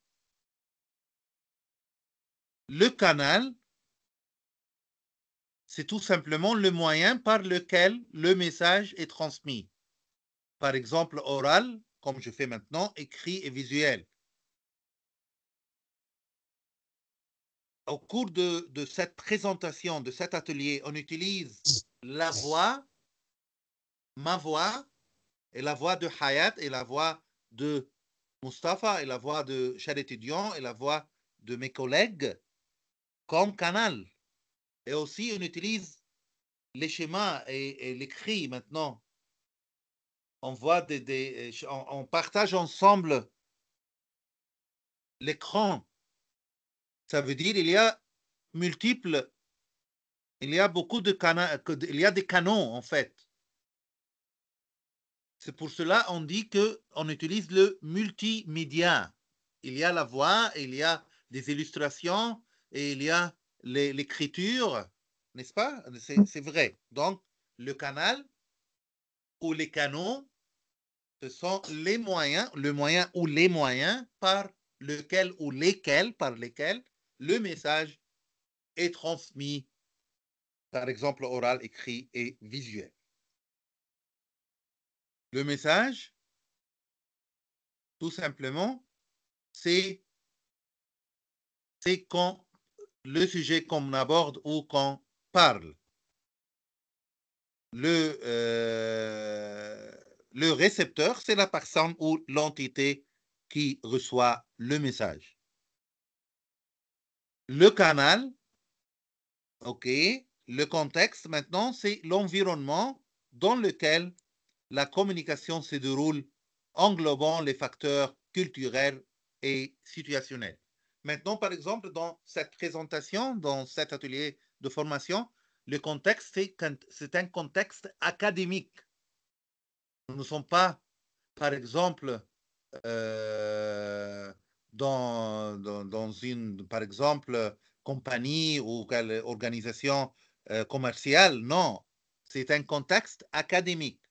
S3: Le canal, c'est tout simplement
S2: le moyen par lequel le message est transmis par exemple oral, comme je fais maintenant, écrit et visuel. Au cours de, cette présentation, de cet atelier, on utilise la voix, ma voix, et la voix de Hayat, et la voix de Mustafa, et la voix de chers Dion, et la voix de mes collègues comme canal. Et aussi, on utilise les schémas et l'écrit maintenant on voit des, euh, on, partage ensemble l'écran. Ça veut dire il y a multiples, il y a beaucoup de canaux, il y a des canons en fait. C'est pour cela on dit que on utilise le multimédia. Il y a la voix, il y a des illustrations et il y a l'écriture, n'est-ce pas C'est vrai. Donc le canal ou les canons ce sont les moyens, le moyen ou les moyens par lequel ou lesquels, par lesquels le message est transmis, par exemple
S3: oral, écrit et visuel. Le message, tout simplement, c'est
S2: quand le sujet qu'on aborde ou qu'on parle. Le, euh, le récepteur, c'est la personne ou l'entité qui reçoit le message. Le canal, OK, le contexte maintenant, c'est l'environnement dans lequel la communication se déroule, englobant les facteurs culturels et situationnels. Maintenant, par exemple, dans cette présentation, dans cet atelier de formation, le contexte, c'est un contexte académique. Nous ne sommes pas, par exemple, euh, dans, dans, une, par exemple, compagnie ou quelle organisation euh, commerciale. Non, c'est un contexte académique.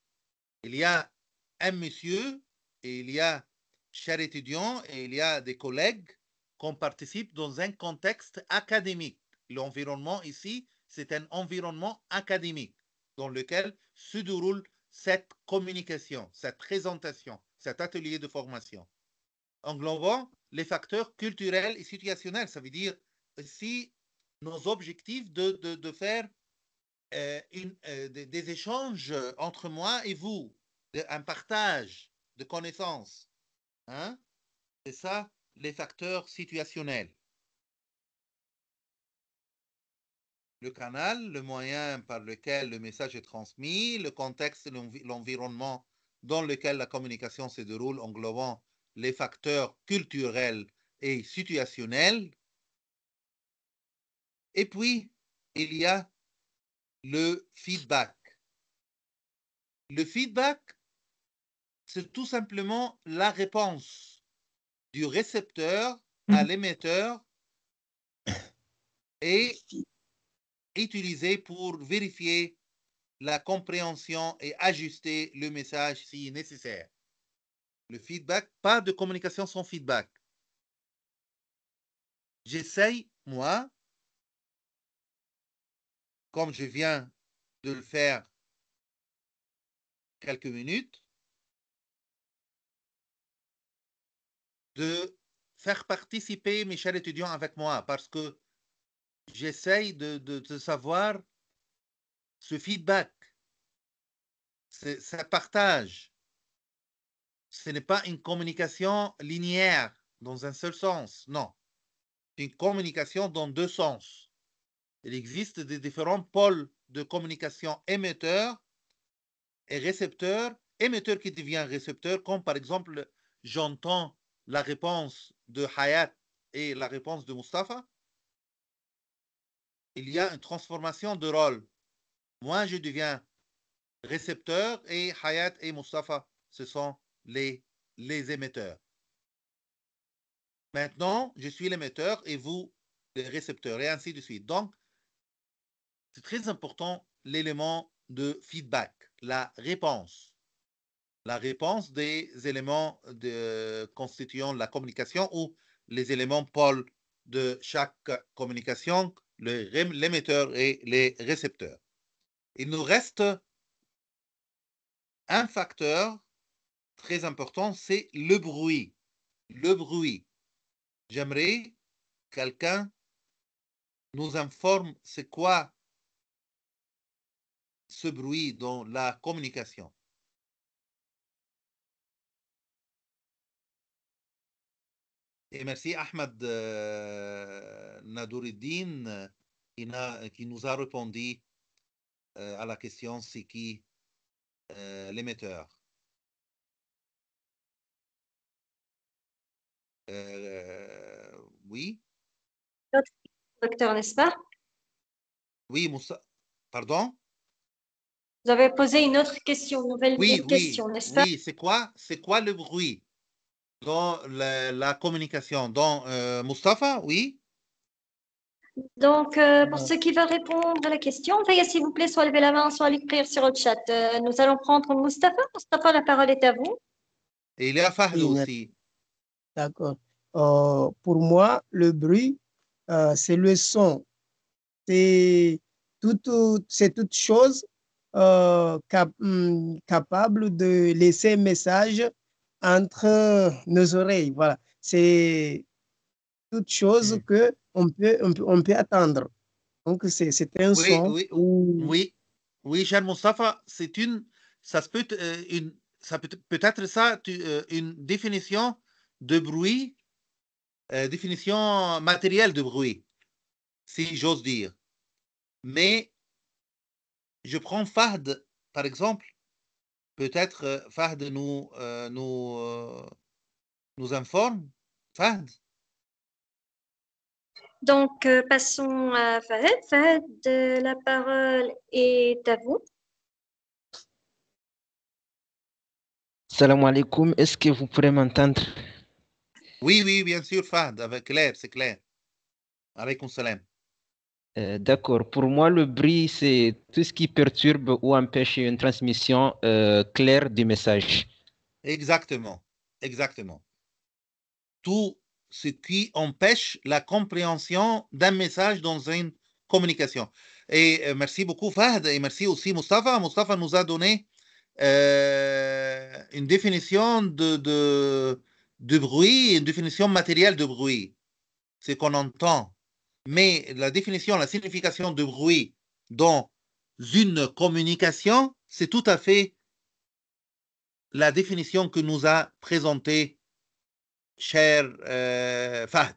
S2: Il y a un monsieur et il y a chers étudiants et il y a des collègues qu'on participe dans un contexte académique. L'environnement ici, c'est un environnement académique dans lequel se déroule cette communication, cette présentation, cet atelier de formation, englobant les facteurs culturels et situationnels. Ça veut dire si nos objectifs de, de, de faire euh, euh, des, échanges entre moi et vous, un partage de connaissances. Hein. C'est ça les facteurs situationnels. le canal, le moyen par lequel le message est transmis, le contexte, l'environnement dans lequel la communication se déroule, englobant les facteurs culturels et situationnels.
S3: Et puis, il y a le feedback. Le feedback, c'est
S2: tout simplement la réponse du récepteur à mmh. l'émetteur et Utiliser pour vérifier la compréhension et ajuster le message si nécessaire.
S3: Le feedback, pas de communication sans feedback. J'essaye, moi, comme je viens de le faire quelques minutes, de faire participer mes chers étudiants
S2: avec moi parce que j'essaye de, de, savoir ce feedback. Ça partage. Ce n'est pas une communication linéaire dans un seul sens, non. une communication dans deux sens. Il existe des différents pôles de communication émetteur et récepteur. Émetteur qui devient récepteur, comme par exemple, j'entends la réponse de Hayat et la réponse de Mustafa il y a une transformation de rôle. Moi, je deviens récepteur et Hayat et Mustafa, ce sont les, émetteurs. Maintenant, je suis l'émetteur et vous, les récepteurs, et ainsi de suite. Donc, c'est très important l'élément de feedback, la réponse. La réponse des éléments de, constituant la communication ou les éléments pôles de chaque communication l'émetteur et les récepteurs. Il nous reste un facteur très important, c'est le bruit. Le bruit. J'aimerais
S3: quelqu'un nous informe c'est quoi ce bruit dans la communication. Et merci Ahmed
S2: euh, Nadouridine qui, nous a répondu
S3: euh, à la question c'est qui euh, l'émetteur euh, Oui.
S4: Docteur, n'est-ce pas
S3: Oui, Pardon
S1: Vous avez posé une autre question, une nouvelle question, n'est-ce pas Oui,
S2: c'est quoi, quoi le bruit dans la, communication. Dans euh, oui
S1: donc, euh, pour ceux qui veulent répondre à la question, veuillez s'il vous plaît soit lever la main, soit l'écrire sur le chat. Euh, nous allons prendre Mustafa. Mustafa, la parole est à vous.
S5: Et il est à Fahd aussi. D'accord. Euh, pour moi, le bruit, c'est le son. C'est toute chose hum, capable de laisser un message entre nos oreilles. Voilà, c'est toute chose mm. que on peut, on peut, attendre. Donc, c'est un son. Oui,
S2: oui, c'est une, ça peut, euh, une, ça peut, peut être ça, euh, une définition de bruit, euh, définition matérielle de bruit, si j'ose dire. Mais je prends Fahd, par exemple, Peut-être euh, Fahd nous, euh, nous, euh, nous informe. Fahd
S4: Donc, passons à Fahd. Fahd, la parole est à vous.
S5: Salam alaikum, est-ce que vous pourrez m'entendre
S2: Oui, oui, bien sûr, Fahd, avec clair, c'est clair. Alaykoum salam.
S5: Euh, d'accord. Pour moi, le bruit, c'est tout ce qui perturbe ou empêche une transmission euh, claire du message.
S2: Exactement. Exactement. Tout ce qui empêche la compréhension d'un message dans une communication. Et euh, merci beaucoup, Fahd, et merci aussi, Mustafa. Mustafa nous a donné une définition de, de, de bruit, une définition matérielle de bruit, ce qu'on entend mais la définition, la signification de bruit dans une communication, c'est tout à fait la définition que nous a présentée cher euh, Fahd.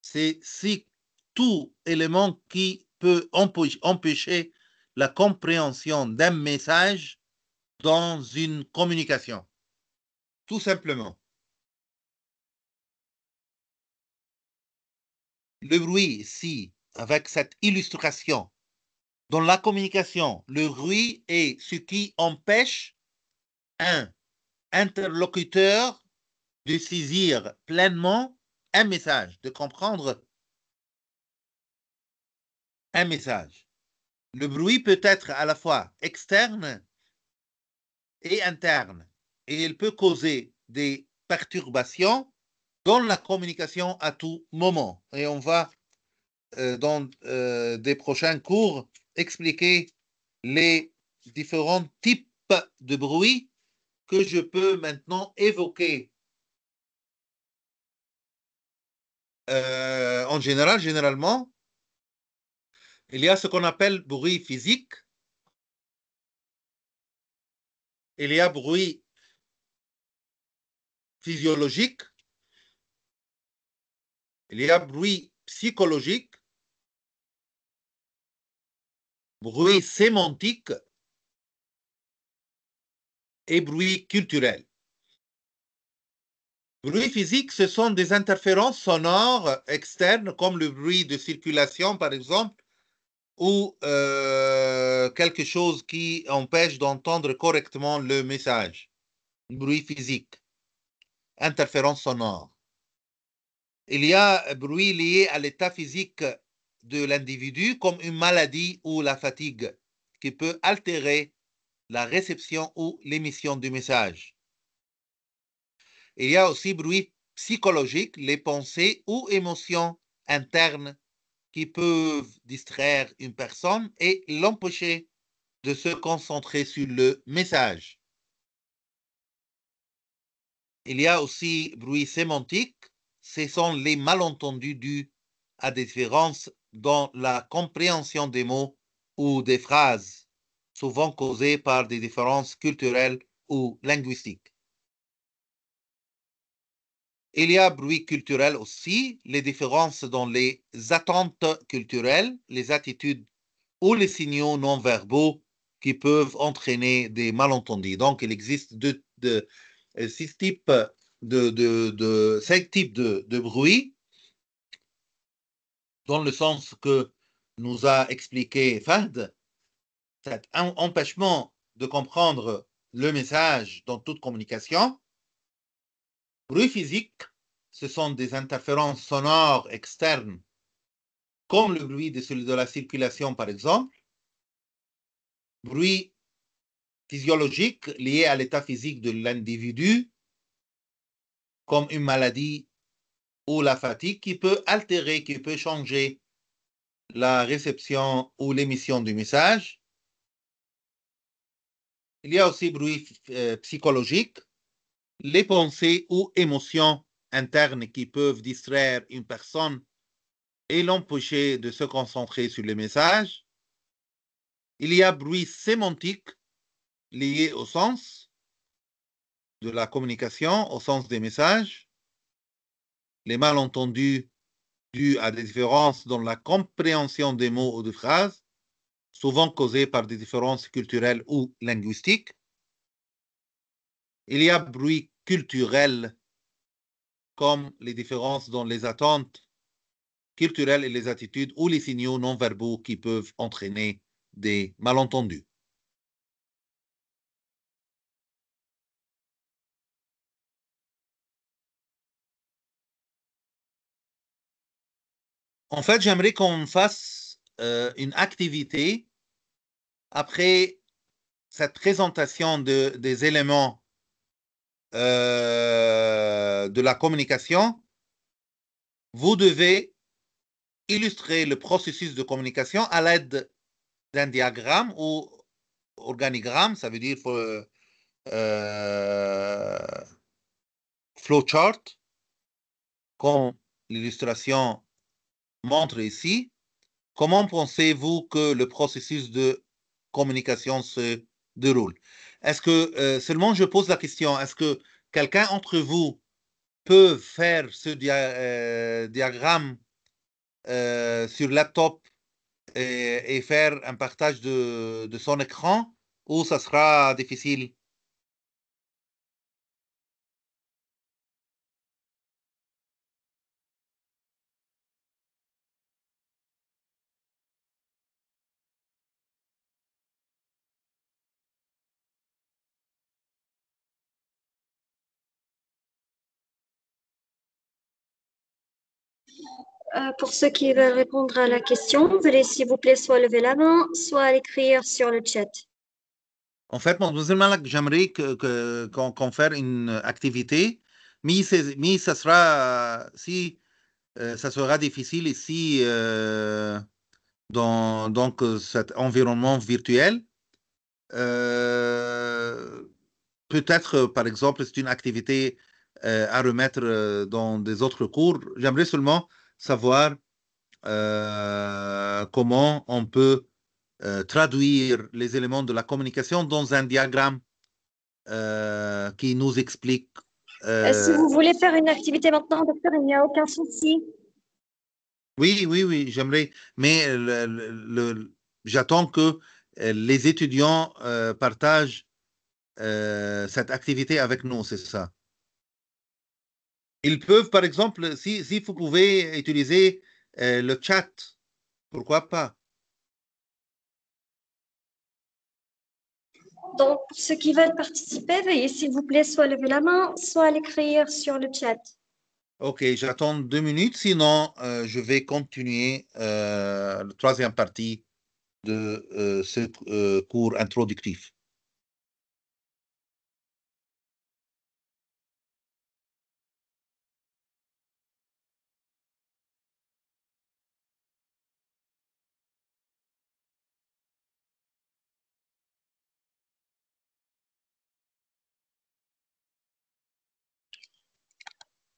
S2: C'est tout élément qui peut empêcher la
S3: compréhension d'un message dans une communication. Tout simplement. le bruit ici, avec cette illustration, dans la communication,
S2: le bruit est ce qui empêche un interlocuteur de saisir pleinement un message, de comprendre
S3: un message. Le bruit peut être à la fois externe et interne, et il peut
S2: causer des perturbations dans la communication à tout moment. Et on va, euh, dans euh, des prochains cours, expliquer
S3: les différents types de bruit que je peux maintenant évoquer. Euh, en général, généralement, il y a ce qu'on appelle bruit physique. Il y a bruit physiologique il y a bruit psychologique, bruit sémantique et bruit culturel. Bruit physique, ce sont des interférences sonores externes,
S2: comme le bruit de circulation, par exemple, ou euh, quelque chose qui empêche d'entendre correctement le message. Bruit physique, interférence sonore. Il y a bruit lié à l'état physique de l'individu comme une maladie ou la fatigue qui peut altérer la réception ou l'émission du message. Il y a aussi bruit psychologique, les pensées ou émotions internes qui peuvent distraire une personne et l'empêcher de se concentrer sur le message. Il y a aussi bruit sémantique, ce sont les malentendus dus à des différences dans la compréhension des mots ou des phrases, souvent causées par des différences culturelles ou linguistiques. Il y a bruit culturel aussi, les différences dans les attentes culturelles, les attitudes ou les signaux non verbaux qui peuvent entraîner des malentendus. Donc, il existe deux, deux euh, six types de, de, de cinq types de, bruit, dans le sens que nous a expliqué Fahd, cet empêchement de comprendre le message dans toute communication. Bruit physique, ce sont des interférences sonores externes, comme le bruit de celui de la circulation, par exemple. Bruit physiologique lié à l'état physique de l'individu, comme une maladie ou la fatigue qui peut altérer, qui peut changer la réception ou l'émission du message. Il y a aussi bruit euh, psychologique, les pensées ou émotions internes qui peuvent distraire une personne et l'empêcher de se concentrer sur le message. Il y a bruit sémantique lié au sens, de la communication au sens des messages, les malentendus dus à des différences dans la compréhension des mots ou des phrases, souvent causées par des différences culturelles ou linguistiques. Il y a bruit culturel, comme les différences dans les attentes
S3: culturelles et les attitudes ou les signaux non verbaux qui peuvent entraîner des malentendus. En fait, j'aimerais qu'on fasse euh, une activité
S2: après cette présentation des éléments euh, de la communication. Vous devez illustrer le processus de communication à l'aide d'un diagramme ou organigramme, ça veut dire euh, flowchart, comme l'illustration montre ici, comment pensez-vous que le processus de communication se déroule Est-ce que, euh, seulement je pose la question, est-ce que quelqu'un entre vous peut faire ce euh, diagramme euh, sur laptop et, et, faire un partage de
S3: son écran ou ça sera difficile
S4: Euh, pour
S1: ceux qui veulent répondre à la question, veuillez s'il vous plaît soit lever la main, soit écrire sur le chat.
S2: En fait, Mademoiselle j'aimerais qu'on que, fasse une activité, mais, ça sera, si, euh, ça sera difficile ici euh, dans donc, cet environnement virtuel. Peut-être, par exemple, c'est une activité à remettre dans des autres cours. J'aimerais seulement savoir euh, comment on peut euh, traduire les éléments de la communication dans un diagramme euh, qui nous explique. si vous
S1: voulez faire une activité maintenant, docteur, il n'y a aucun souci.
S2: Oui, oui, oui, j'aimerais, mais j'attends que les étudiants partagent cette activité avec nous, c'est ça.
S3: Ils peuvent, par exemple, si, si vous pouvez utiliser euh, le chat, pourquoi pas
S1: Donc, ceux qui veulent participer, veuillez s'il vous plaît soit lever la main, soit l'écrire sur le chat.
S2: Ok, j'attends deux minutes, sinon euh, je vais
S3: continuer euh, la troisième partie de ce cours introductif.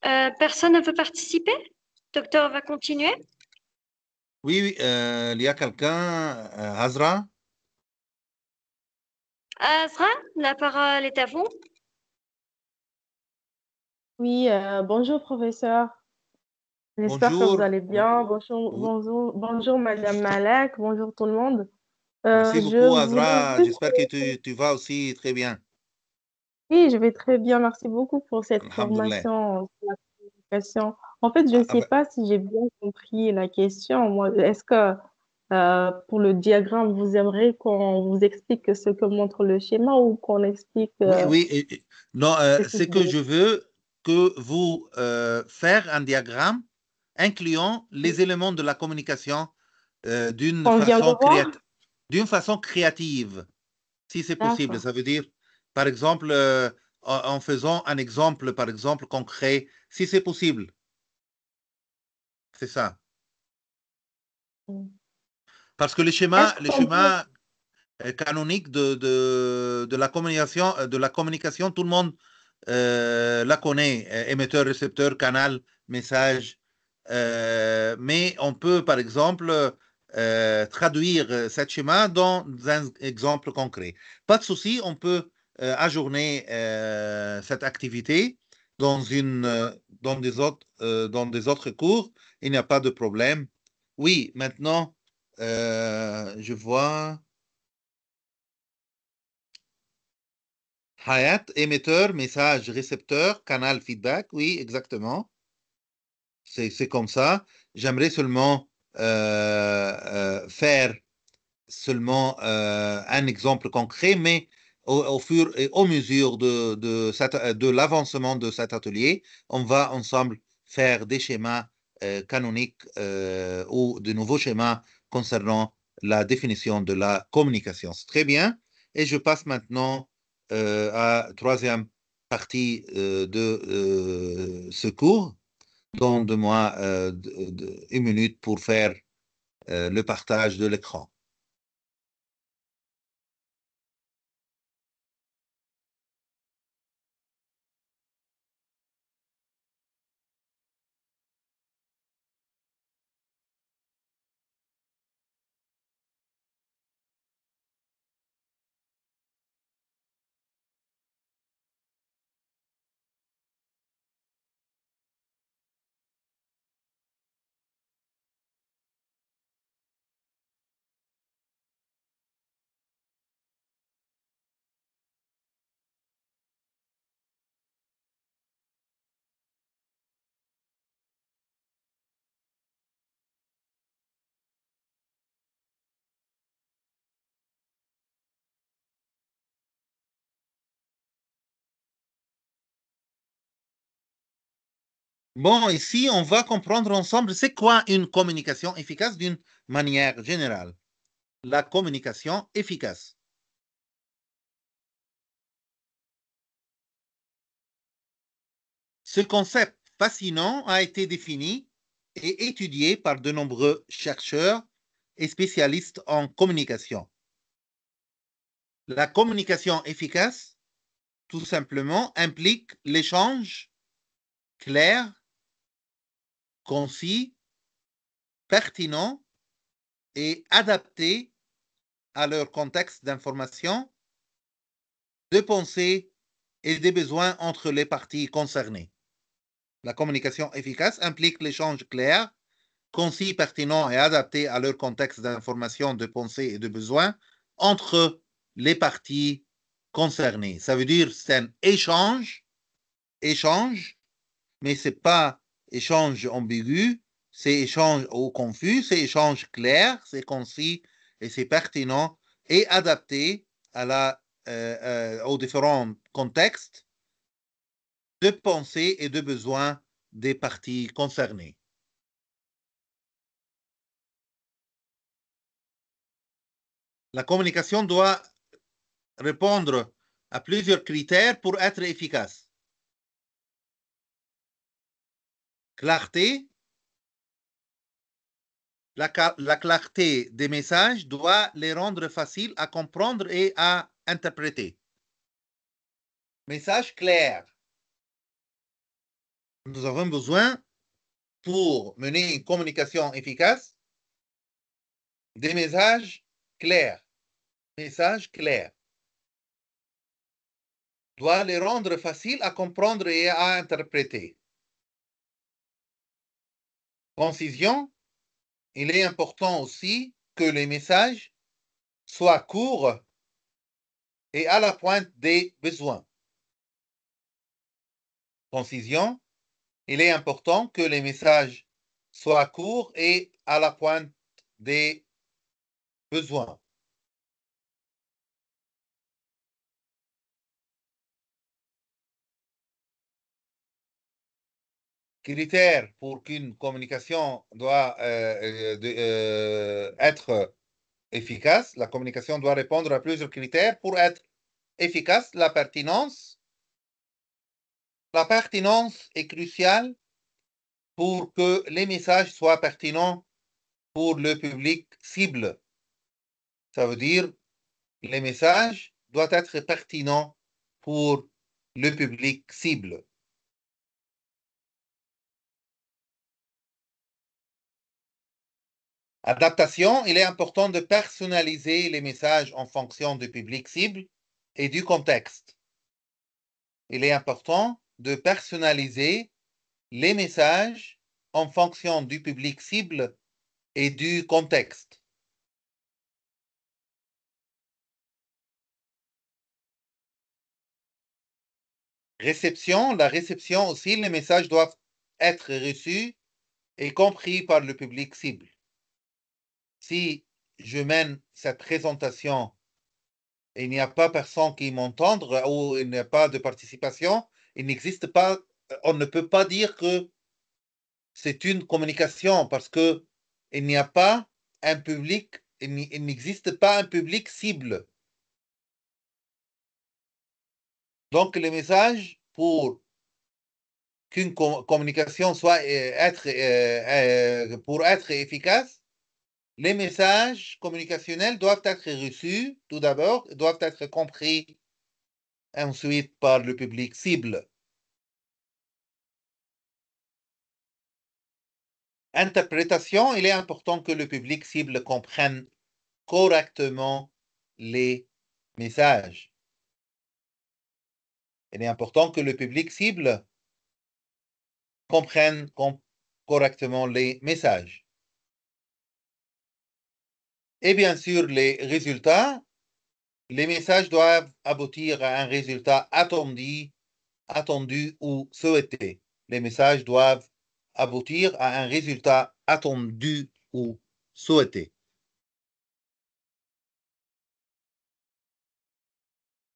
S1: Euh, personne ne veut participer Docteur va continuer
S3: Oui, euh, il y a quelqu'un, euh, Azra
S4: Azra, la parole est à vous.
S6: Oui, bonjour professeur.
S4: J'espère que vous allez
S6: bien. Bonjour, bonjour, bonjour Madame Malek, bonjour tout le monde. Merci beaucoup Azra,
S2: j'espère que tu vas aussi très bien.
S6: Oui, je vais très bien. Merci beaucoup pour cette formation En fait, je ne ah, ah sais bah. pas si j'ai bien compris la question. est-ce que euh, pour le diagramme, vous aimeriez qu'on vous explique ce que montre le schéma ou qu'on explique oui,
S2: euh, Non, c'est euh, que je veux que vous euh, un diagramme incluant les éléments de la communication d'une façon d'une façon créative, si c'est possible. Ça veut dire par exemple, euh, en faisant un exemple, par exemple, concret, si c'est possible. C'est ça. Parce que les schémas, les schémas euh, canoniques de, la communication, euh, de la communication, tout le monde la connaît, émetteur, récepteur, canal, message. mais on peut, par exemple, traduire ce schéma dans un exemple concret. Pas de souci, on peut euh, ajourner euh, cette activité dans, une, euh, dans, des autres, dans des autres cours. Il n'y a pas de problème. Oui, maintenant, je vois. Hayat, émetteur, message, récepteur, canal, feedback. Oui, exactement. C'est comme ça. J'aimerais seulement faire seulement un exemple concret, mais au, fur et aux mesure de, de, l'avancement de cet atelier, on va ensemble faire des schémas euh, canoniques euh, ou de nouveaux schémas concernant la définition de la communication. très bien. Et je passe maintenant euh, à la troisième partie de ce cours. Donne-moi une minute
S3: pour faire le partage de l'écran. Bon, ici, on va comprendre ensemble c'est quoi une communication efficace d'une manière générale. La communication efficace. Ce concept fascinant a été défini et étudié par
S2: de nombreux chercheurs et spécialistes en communication. La communication efficace, tout simplement, implique l'échange clair concis, pertinent et adapté à leur contexte d'information, de pensée et des besoins entre les parties concernées. La communication efficace implique l'échange clair, concis, pertinent et adapté à leur contexte d'information, de pensée et de besoins entre les parties concernées. Ça veut dire c'est un échange, échange, mais ce n'est pas échange ambigu, c'est échange ou confus, c'est échange clair, c'est concis et c'est pertinent et adapté à euh, euh, aux différents contextes de
S3: pensée et de besoins des parties concernées. La communication doit répondre à plusieurs critères pour être efficace. clarté, la, clarté des messages doit les rendre faciles à comprendre
S2: et à interpréter. Message clair.
S3: Nous avons besoin,
S2: pour mener une communication efficace, des messages clairs. Messages
S3: clairs. Doit les rendre faciles à comprendre et à interpréter. Concision,
S2: il est important aussi que les messages soient courts et à la pointe des besoins. Concision, il est important que les messages soient courts et
S3: à la pointe des besoins. Critères pour qu'une communication doit
S2: euh, euh, euh, être efficace, la communication doit répondre à plusieurs critères pour être efficace. La pertinence, la pertinence est cruciale pour que les messages soient pertinents pour le public cible. Ça veut dire les
S3: messages doivent être pertinents pour le public cible. Adaptation, il est important de personnaliser les messages en fonction du
S2: public cible et du contexte. Il est important de personnaliser les messages en fonction du public cible
S3: et du contexte. Réception, la réception aussi, les messages doivent être reçus et compris par le public
S2: cible si je mène cette présentation et il n'y a pas personne qui m'entendre ou il n'y a pas de participation, il n'existe pas, on ne peut pas dire que c'est une communication parce que il n'y a pas un public, il n'existe pas un public cible.
S3: Donc le message pour qu'une communication soit euh, être euh, euh, pour être
S2: efficace, les messages communicationnels doivent être reçus tout d'abord,
S3: doivent être compris ensuite par le public cible. Interprétation, il est important que le public cible comprenne correctement les
S2: messages. Il est important que le public cible
S3: comprenne correctement les messages. Et eh bien sûr, les résultats,
S2: les messages doivent aboutir à un résultat attendu, attendu ou souhaité. Les messages doivent aboutir à un résultat attendu
S3: ou souhaité.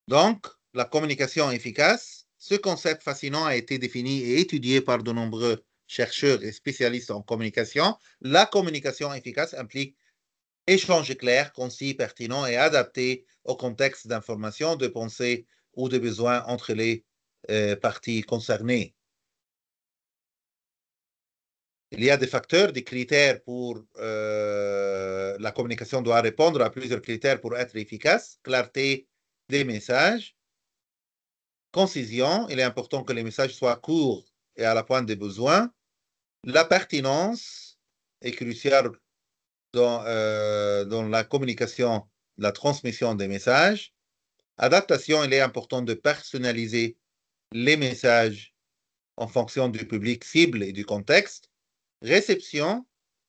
S3: Donc, la communication efficace, ce concept fascinant a
S2: été défini et étudié par de nombreux chercheurs et spécialistes en communication. La communication efficace implique échange clair, concis, pertinent et adapté au contexte d'information, de pensée ou de besoin entre les euh, parties concernées. Il y a des facteurs, des critères pour euh, la communication doit répondre à plusieurs critères pour être efficace. Clarté des messages, concision, il est important que les messages soient courts et à la pointe des besoins. La pertinence est cruciale euh, dans, la communication, la transmission des messages. Adaptation, il est important de personnaliser les messages en fonction du public cible et du contexte. Réception,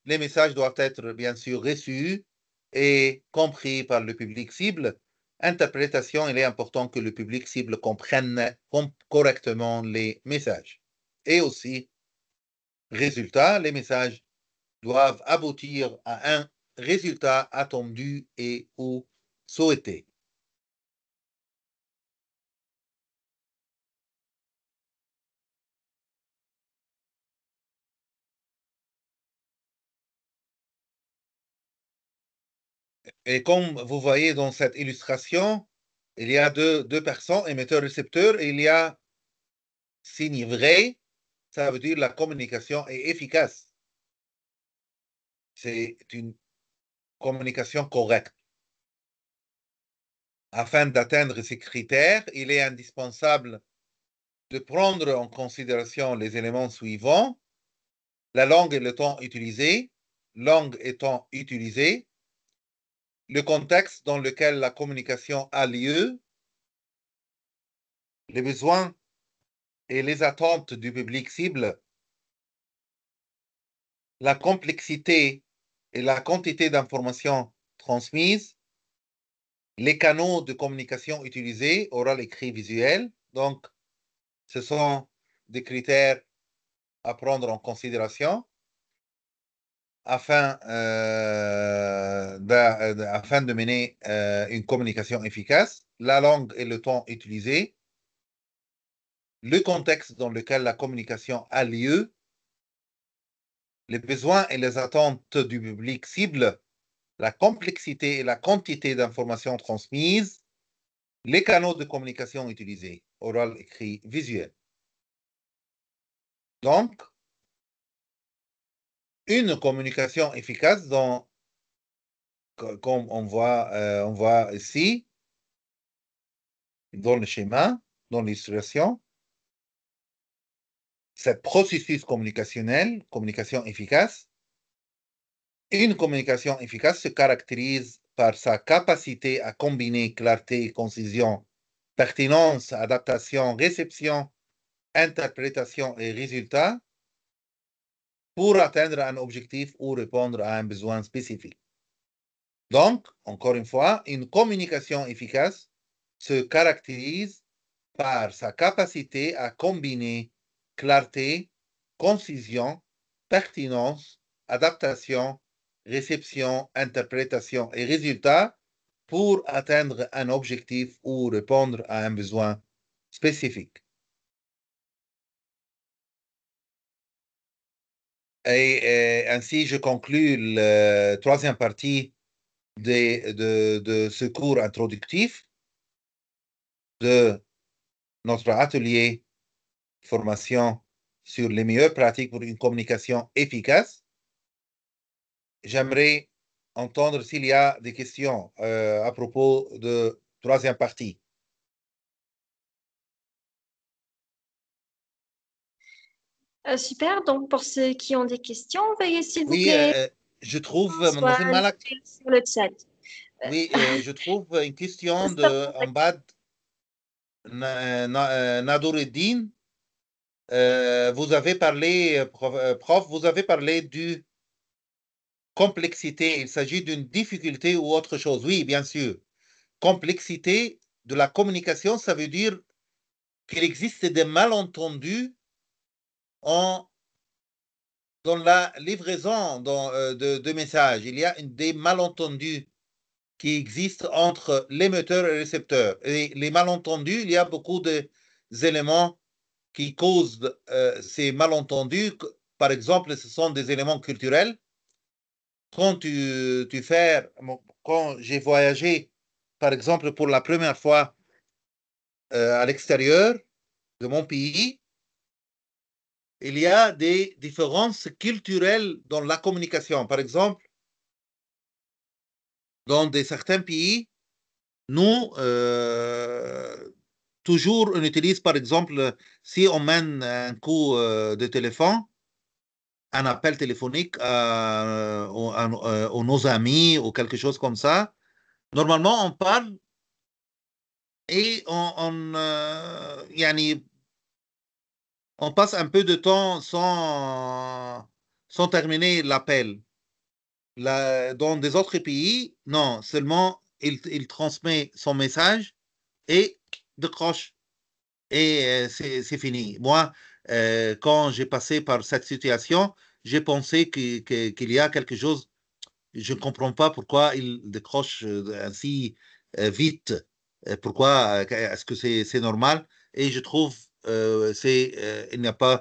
S2: les messages doivent être bien sûr reçus et compris par le public cible. Interprétation, il est important que le public cible comprenne correctement les messages. Et aussi, résultat, les messages doivent
S3: aboutir à un résultat attendu et ou souhaité. Et comme vous voyez dans cette illustration,
S2: il y a deux, deux personnes, émetteur-récepteur, et il y a signe vrai, ça veut dire la communication est efficace c'est une communication correcte. Afin d'atteindre ces critères, il est indispensable de prendre en considération les éléments suivants, la langue et le temps utilisé, langue et temps utilisés. le contexte dans lequel la communication
S3: a lieu, les besoins et les attentes du public cible, la complexité
S2: et la quantité d'informations transmises, les canaux de communication utilisés, oral, écrit, visuel. Donc, ce sont des critères à prendre en considération afin, euh, de, euh, afin de mener euh, une communication efficace, la langue et le temps utilisés, le contexte dans lequel la communication a lieu les besoins et les attentes du public cible, la complexité et la quantité d'informations transmises, les canaux de communication utilisés, oral, écrit, visuel.
S3: Donc, une communication efficace comme on voit, euh, on voit ici,
S2: dans le schéma, dans l'illustration, ce processus communicationnel, communication efficace. Une communication efficace se caractérise par sa capacité à combiner clarté et concision, pertinence, adaptation, réception, interprétation et résultat pour atteindre un objectif ou répondre à un besoin spécifique. Donc, encore une fois, une communication efficace se caractérise par sa capacité à combiner clarté, concision, pertinence, adaptation, réception, interprétation et résultat pour atteindre un
S3: objectif ou répondre à un besoin spécifique. Et, ainsi, je conclue
S2: la troisième partie de, de ce cours introductif de notre atelier formation sur les meilleures pratiques pour une communication efficace.
S3: J'aimerais entendre s'il y a des questions euh, à propos de troisième partie.
S1: Euh, super, donc pour ceux qui ont des questions, veuillez s'il vous plaît.
S3: Euh,
S2: je trouve, Oui, je trouve une question de Ambad Nadoureddin. Euh, vous avez parlé, euh, euh, prof, vous avez parlé du complexité. Il s'agit d'une difficulté ou autre chose. Oui, bien sûr. Complexité de la communication, ça veut dire qu'il existe des malentendus dans la livraison dans, de, de, messages. Il y a des malentendus qui existent entre l'émetteur et le récepteur. Et les malentendus, il y a beaucoup d'éléments qui causent euh, ces malentendus. Par exemple, ce sont des éléments culturels. Quand tu, fais, quand j'ai voyagé, par exemple, pour la première fois euh, à l'extérieur de mon pays, il y a des différences culturelles dans la communication. Par exemple, dans des, certains pays, nous, euh, toujours on utilise par exemple si on mène un coup euh, de téléphone, un appel téléphonique euh, à, euh, nos amis ou quelque chose comme ça. Normalement, on parle et on, on passe un peu de temps sans, sans terminer l'appel. La, dans des autres pays, non, seulement il, il transmet son message et décroche et euh, c'est fini. Moi, euh, quand j'ai passé par cette situation, j'ai pensé qu'il y a quelque chose. Je ne comprends pas pourquoi il décroche euh, ainsi vite. Pourquoi Est-ce que c'est normal Et je trouve euh, c'est il n'y a pas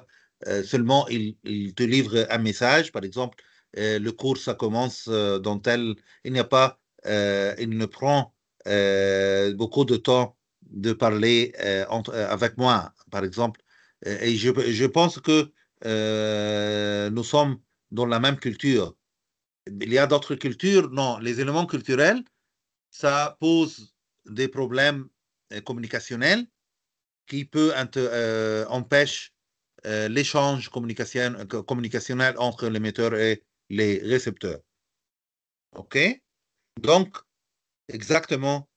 S2: seulement il, il, te livre un message, par exemple, le cours ça commence dans tel. Il n'y a pas, il ne prend beaucoup de temps de parler euh, euh, avec moi, par exemple. Euh, et je, pense que nous sommes dans la même culture. Il y a d'autres cultures, non. Les éléments culturels, ça pose des problèmes communicationnels qui peut empêcher l'échange communicationnel entre l'émetteur et les récepteurs. OK Donc, exactement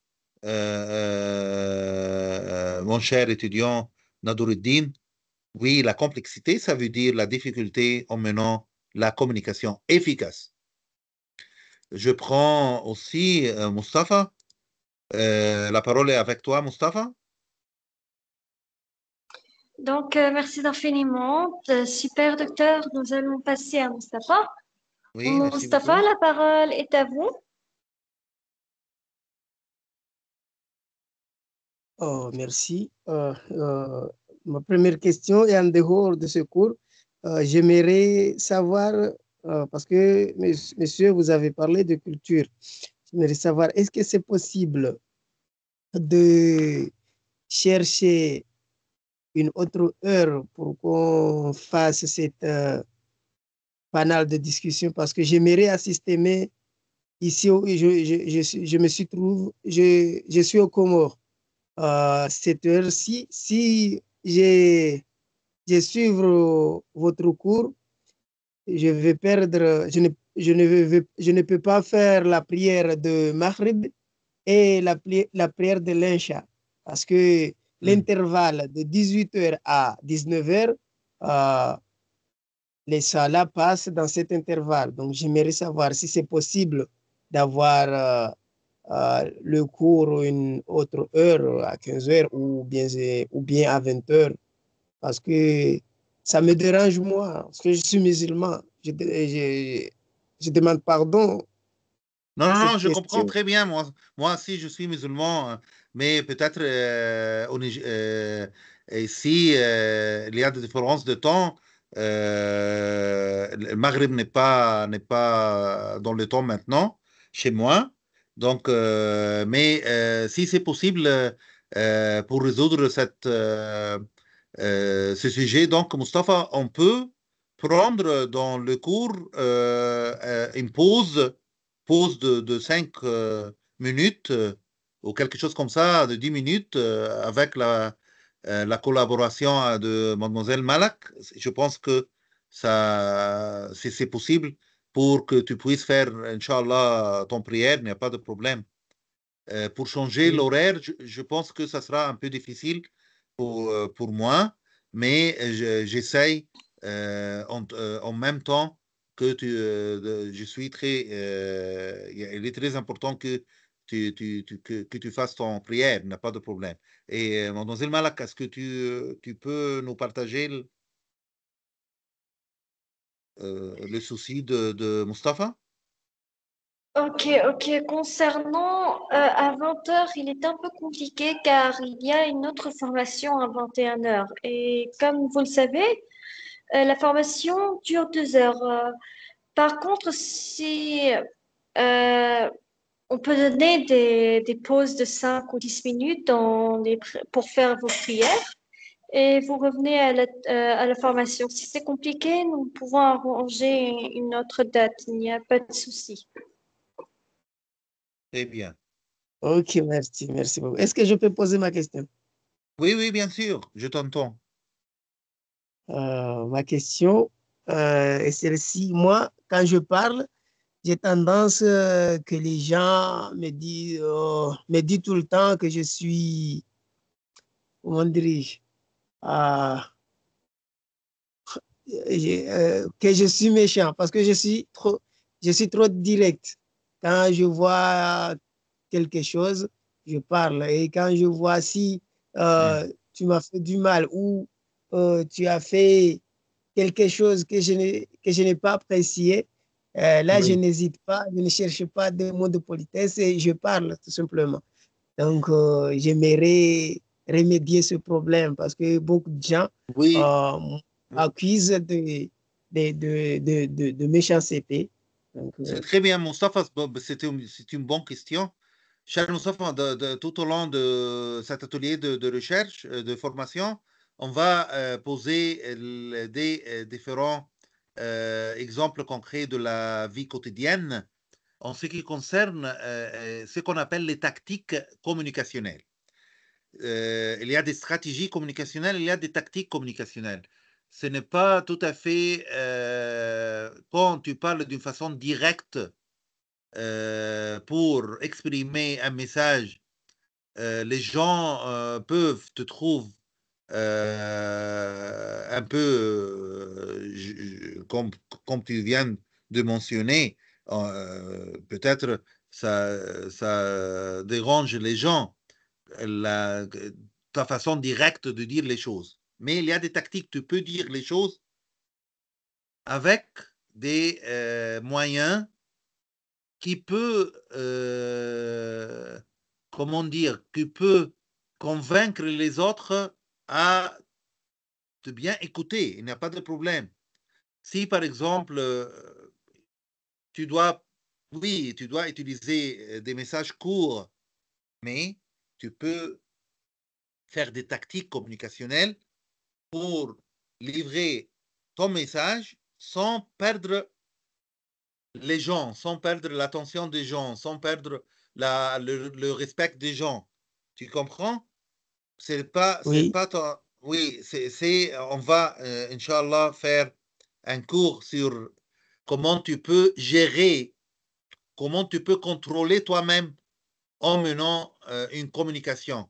S2: euh, euh, euh, mon cher étudiant Nadouruddin, oui, la complexité, ça veut dire la difficulté en menant la communication efficace. Je prends aussi Mustafa. la parole est avec toi, Mustapha.
S1: Donc, merci infiniment. super, docteur. Nous allons passer à Mustapha.
S3: Oui, Mustapha,
S4: la parole est à vous.
S5: Oh, merci. Euh, euh, ma première question est en dehors de ce cours. Euh, j'aimerais savoir, parce que, monsieur, vous avez parlé de culture. J'aimerais savoir, est-ce que c'est possible de chercher une autre heure pour qu'on fasse cette panel de discussion parce que j'aimerais assister, mais ici, je, je, je, me suis trouve, je, je suis au Comores. Euh, cette heure-ci. Si je, je suivre votre cours, je vais perdre, je ne, je, ne je ne peux pas faire la prière de Maghrib et la, prière de l'Incha parce que hmm. l'intervalle de 18h à 19h, euh, les salas passent dans cet intervalle. Donc, j'aimerais savoir si c'est possible d'avoir euh, euh, le cours une autre heure, à 15 heures ou bien, ou bien à 20 heures. Parce que ça me dérange, moi, parce que je suis musulman. Je, je, demande pardon. Non, non, non je comprends très
S2: bien. Moi, moi aussi, je suis musulman, mais peut-être euh, euh, ici, il y a des différences de temps. le Maghreb n'est pas, pas dans le temps maintenant, chez moi. Donc, euh, mais euh, si c'est possible euh, pour résoudre ce sujet, donc, Mustapha, on peut prendre dans le cours une pause, pause de, de 5 minutes ou quelque chose comme ça, de 10 minutes avec la, collaboration de mademoiselle Malak. Je pense que c'est possible, pour que tu puisses faire, Inch'Allah, ton prière, il n'y a pas de problème. Euh, pour changer l'horaire, je, pense que ça sera un peu difficile pour, euh, pour moi, mais j'essaye euh, en, en, même temps que tu, je suis très, il est très important que tu, tu, que, que, tu fasses ton prière, il n'y a pas de problème. Et Mademoiselle Malak, est-ce que tu, tu peux nous partager les euh, le souci de, de Mustapha
S1: Ok, ok. Concernant euh, à 20h, il est un peu compliqué car il y a une autre formation à 21h. Et comme vous le savez, euh, la formation dure deux heures. par contre, si on peut donner des, pauses de 5 ou 10 minutes pour faire vos prières, et vous revenez euh, à la, formation. Si c'est compliqué, nous pouvons arranger une autre date. Il n'y a pas de souci.
S5: Très bien. Ok, merci, merci beaucoup. Est-ce que je peux poser ma question?
S2: Oui, oui, bien sûr, je t'entends.
S5: Euh, ma question euh, est celle-ci. Moi, quand je parle, j'ai tendance que les gens me disent, me disent tout le temps que je suis, comment dirige euh, que je suis méchant parce que je suis trop, je suis trop direct. Quand je vois quelque chose, je parle. Et quand je vois si euh, mm. tu m'as fait du mal ou euh, tu as fait quelque chose que je n'ai, que je n'ai pas apprécié, là, je n'hésite pas, je ne cherche pas de mots de politesse et je parle tout simplement. Donc, j'aimerais remédier ce problème parce que beaucoup de gens oui. Euh, accusent de, de, de, de, méchanceté. Euh, c'est
S2: très bien, Moustapha, ben, c'est une, bonne question. Cher Moustapha, tout au long de cet atelier de, recherche, euh, de formation, on va poser des différents exemples concrets de la vie quotidienne en ce qui concerne ce qu'on appelle les tactiques communicationnelles. Euh, il y a des stratégies communicationnelles, il y a des tactiques communicationnelles. Ce n'est pas tout à fait euh, quand tu parles d'une façon directe euh, pour exprimer un message, les gens peuvent te trouver un peu, comme, tu viens de mentionner, peut-être ça dérange les gens ta façon directe de dire les choses. Mais il y a des tactiques, tu peux dire les choses avec des euh, moyens qui peut, euh, comment dire, qui peut convaincre les autres à te bien écouter. Il n'y a pas de problème. Si par exemple, tu dois, oui, tu dois utiliser euh, des messages courts, mais tu peux faire des tactiques communicationnelles pour livrer ton message sans perdre les gens, sans perdre l'attention des gens, sans perdre le, respect des gens. Tu comprends C'est pas, pas ton... Oui, c'est, on va, euh, Inch'Allah, faire un cours sur comment tu peux gérer, comment tu peux contrôler toi-même en menant euh, une communication.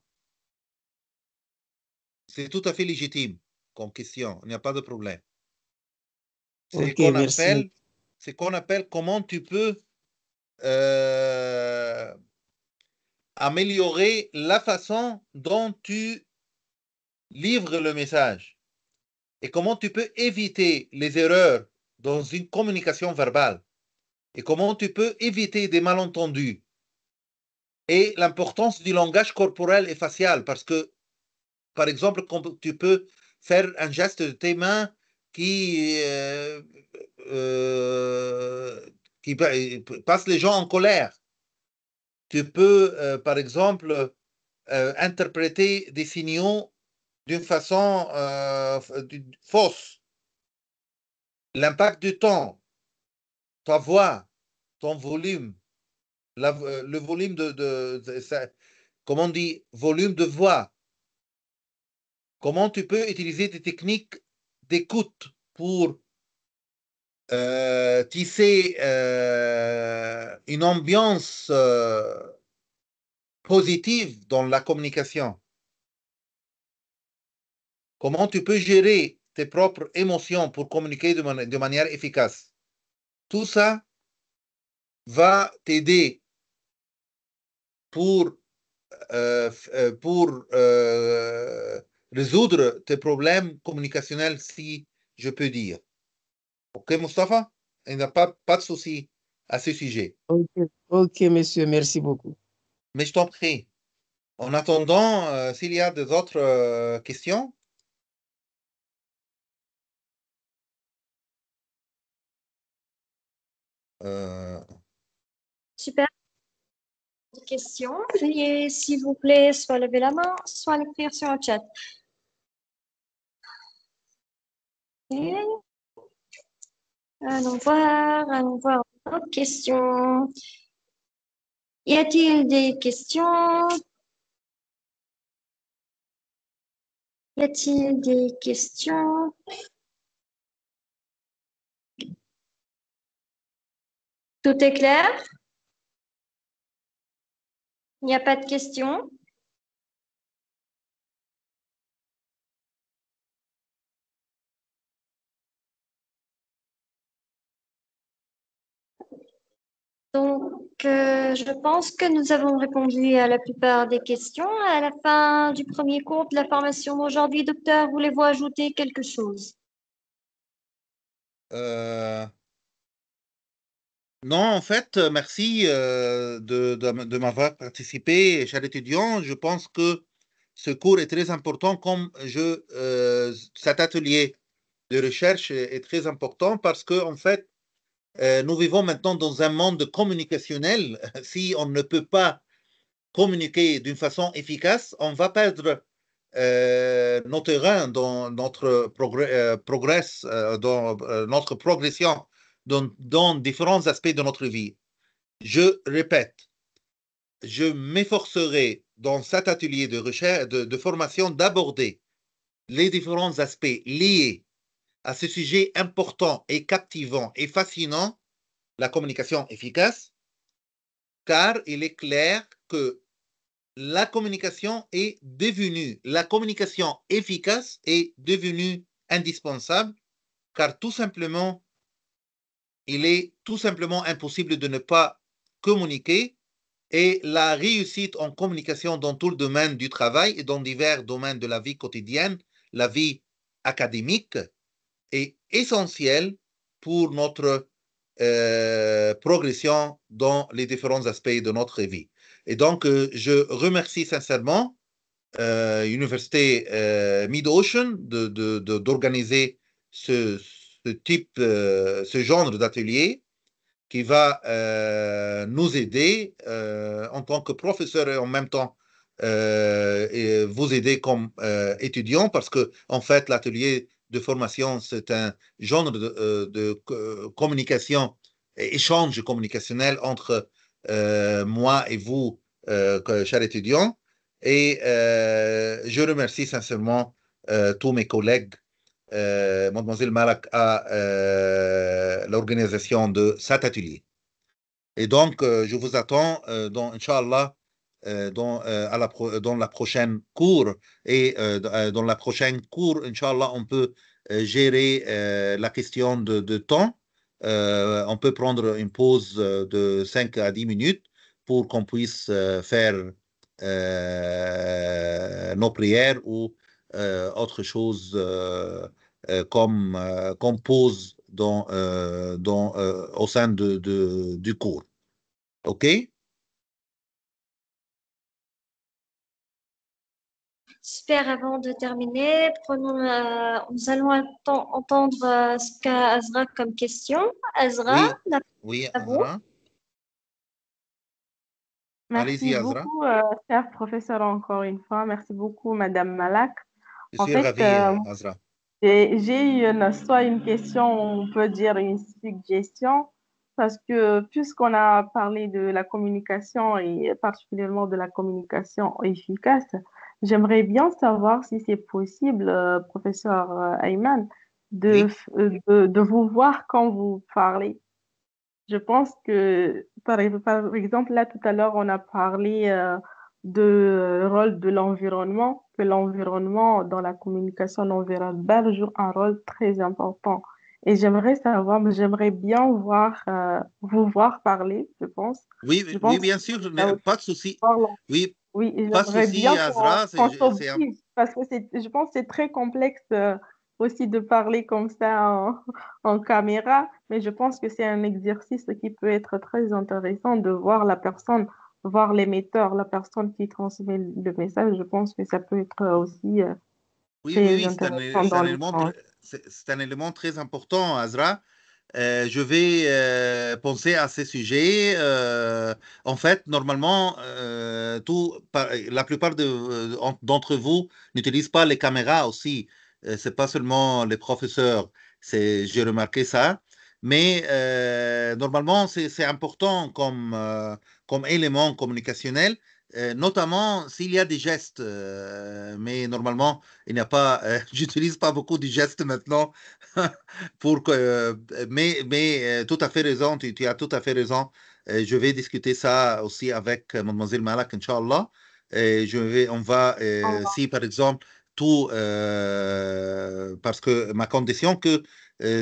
S2: C'est tout à fait légitime comme question, il n'y a pas de problème.
S3: C'est
S2: qu'on appelle, comment tu peux euh, améliorer la façon dont tu livres le message et comment tu peux éviter les erreurs dans une communication verbale et comment tu peux éviter des malentendus et l'importance du langage corporel et facial, parce que, par exemple, tu peux faire un geste de tes mains qui, euh, euh, qui passe les gens en colère. Tu peux, euh, par exemple, interpréter des signaux d'une façon fausse. L'impact du temps, ta voix, ton volume, euh, le volume de, comment on dit, volume de voix. Comment tu peux utiliser des techniques d'écoute pour euh, tisser euh, une ambiance positive dans la communication Comment tu peux gérer tes propres émotions pour communiquer de manière efficace Tout ça va t'aider pour, euh, euh, pour euh, résoudre tes problèmes communicationnels, si je peux dire. OK, Mustafa Il n'y a pas, pas de souci à ce
S5: sujet. OK, monsieur, merci beaucoup. Mais
S2: je t'en prie. En
S3: attendant, s'il y a des autres questions.
S4: Super, questions. s'il vous plaît soit lever la main, soit l'écrire sur le chat. Allons voir, allons voir d'autres questions. Y a-t-il des questions Y a-t-il des questions
S3: Tout est clair il n'y a pas de questions
S1: Donc, euh, je pense que nous avons répondu à la plupart des questions. À la fin du premier cours de la formation d'aujourd'hui, docteur, voulez-vous ajouter quelque chose
S3: euh, non, en
S2: fait, euh, merci euh, de, m'avoir participé, cher étudiant. Je pense que ce cours est très important, comme je, euh, cet atelier de recherche est, très important parce que, en fait, nous vivons maintenant dans un monde communicationnel. Si on ne peut pas communiquer d'une façon efficace, on va perdre notre terrain, dans notre progrès, dans notre progression dans, différents aspects de notre vie. Je répète, je m'efforcerai dans cet atelier de, recherche, de formation d'aborder les différents aspects liés à ce sujet important et captivant et fascinant, la communication efficace, car il est clair que la communication est devenue, la communication efficace est devenue indispensable, car tout simplement, il est tout simplement impossible de ne pas communiquer et la réussite en communication dans tout le domaine du travail et dans divers domaines de la vie quotidienne, la vie académique, est essentielle pour notre euh, progression dans les différents aspects de notre vie. Et donc, euh, je remercie sincèrement l'Université euh, Mid-Ocean d'organiser de, ce, ce type, euh, ce genre d'atelier qui va euh, nous aider euh, en tant que professeur et en même temps vous aider comme étudiant parce que en fait l'atelier de formation c'est un genre de, de, communication échange communicationnel entre moi et vous, chers étudiants. Et je remercie sincèrement tous mes collègues euh, mademoiselle Malak à euh, l'organisation de cet atelier. Et donc, euh, je vous attends dans, Inch'Allah, dans, à la dans la prochaine cour. Et dans la prochaine cours, Inch'Allah, on peut gérer la question de, temps. on peut prendre une pause de 5 à 10 minutes pour qu'on puisse faire nos prières ou autre chose euh,
S3: euh, comme, pose dans, euh, dans, au sein de, de, du cours. OK
S1: Super, avant de terminer, prenons, nous allons entendre ce qu'a Azra comme question. Azra, oui, la...
S2: oui à Azra. Merci beaucoup,
S4: cher professeur, encore une
S6: fois. Merci beaucoup, Madame Malak.
S4: Je suis ravie, Azra.
S6: J'ai soit une question, on peut dire une suggestion, parce que puisqu'on a parlé de la communication et particulièrement de la communication efficace, j'aimerais bien savoir si c'est possible, euh, professeur euh, Ayman, euh, de, vous voir quand vous parlez. Je pense que, par, exemple, là tout à l'heure, on a parlé de euh, rôle de l'environnement, que l'environnement dans la communication environnementale joue un rôle très important. Et j'aimerais savoir, j'aimerais bien voir, euh, vous voir parler, je pense.
S2: Oui, bien sûr, je n'ai pas de souci. Oui, oui pas de souci,
S6: Parce que je pense que c'est très complexe euh, aussi de parler comme ça en caméra, mais je pense que c'est un exercice qui peut être très intéressant de voir la personne voir l'émetteur, la personne qui transmet le message, je pense que ça peut être aussi. Euh, oui, oui, c'est
S2: un, élément très important, Azra. Euh, je vais euh, penser à ces sujets. en fait, normalement, tout, la plupart d'entre vous n'utilisent pas les caméras aussi. Ce c'est pas seulement les professeurs. J'ai remarqué ça. Mais normalement, c'est important comme comme élément communicationnel, euh, notamment s'il y a des gestes. Euh, mais normalement, il n'y a pas. Euh, j'utilise pas beaucoup de gestes maintenant. pour que, mais mais tout à fait raison. Tu, as tout à fait raison. je vais discuter ça aussi avec Mademoiselle Malak, Inch'Allah. je vais, on va, si par exemple, tout, parce que ma condition que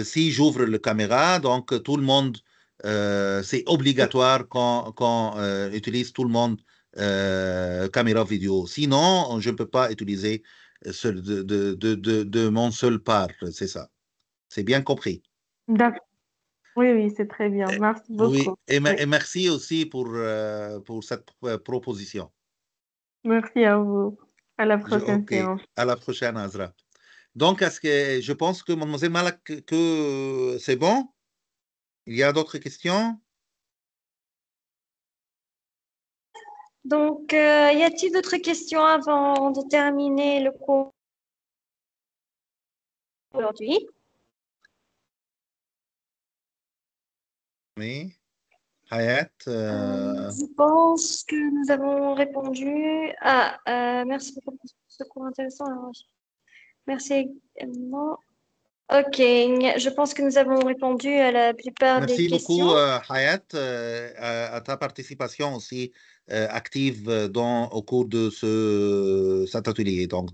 S2: si j'ouvre la caméra, donc tout le monde euh, c'est obligatoire quand euh, utilise tout le monde euh, caméra vidéo. Sinon, je ne peux pas utiliser seul de, de, de, de, mon seul part, c'est ça. C'est bien compris.
S6: D'accord. Oui, oui, c'est très bien. Merci beaucoup.
S2: Et, merci aussi pour, pour cette proposition.
S6: Merci à vous. À la prochaine séance.
S2: À la prochaine, Azra. Donc, est-ce que je pense que mademoiselle Malak, que c'est bon il y a d'autres questions
S4: Donc, euh, y a-t-il d'autres questions avant de terminer le cours aujourd'hui
S3: Oui. Hayat euh, euh, Je
S1: pense que nous avons répondu. Ah, merci pour ce cours intéressant. merci également. Ok, je pense que nous avons répondu à la plupart des questions. Merci beaucoup, euh,
S2: Hayat, euh, à, ta participation aussi euh, active dans, au cours de ce, cet atelier, donc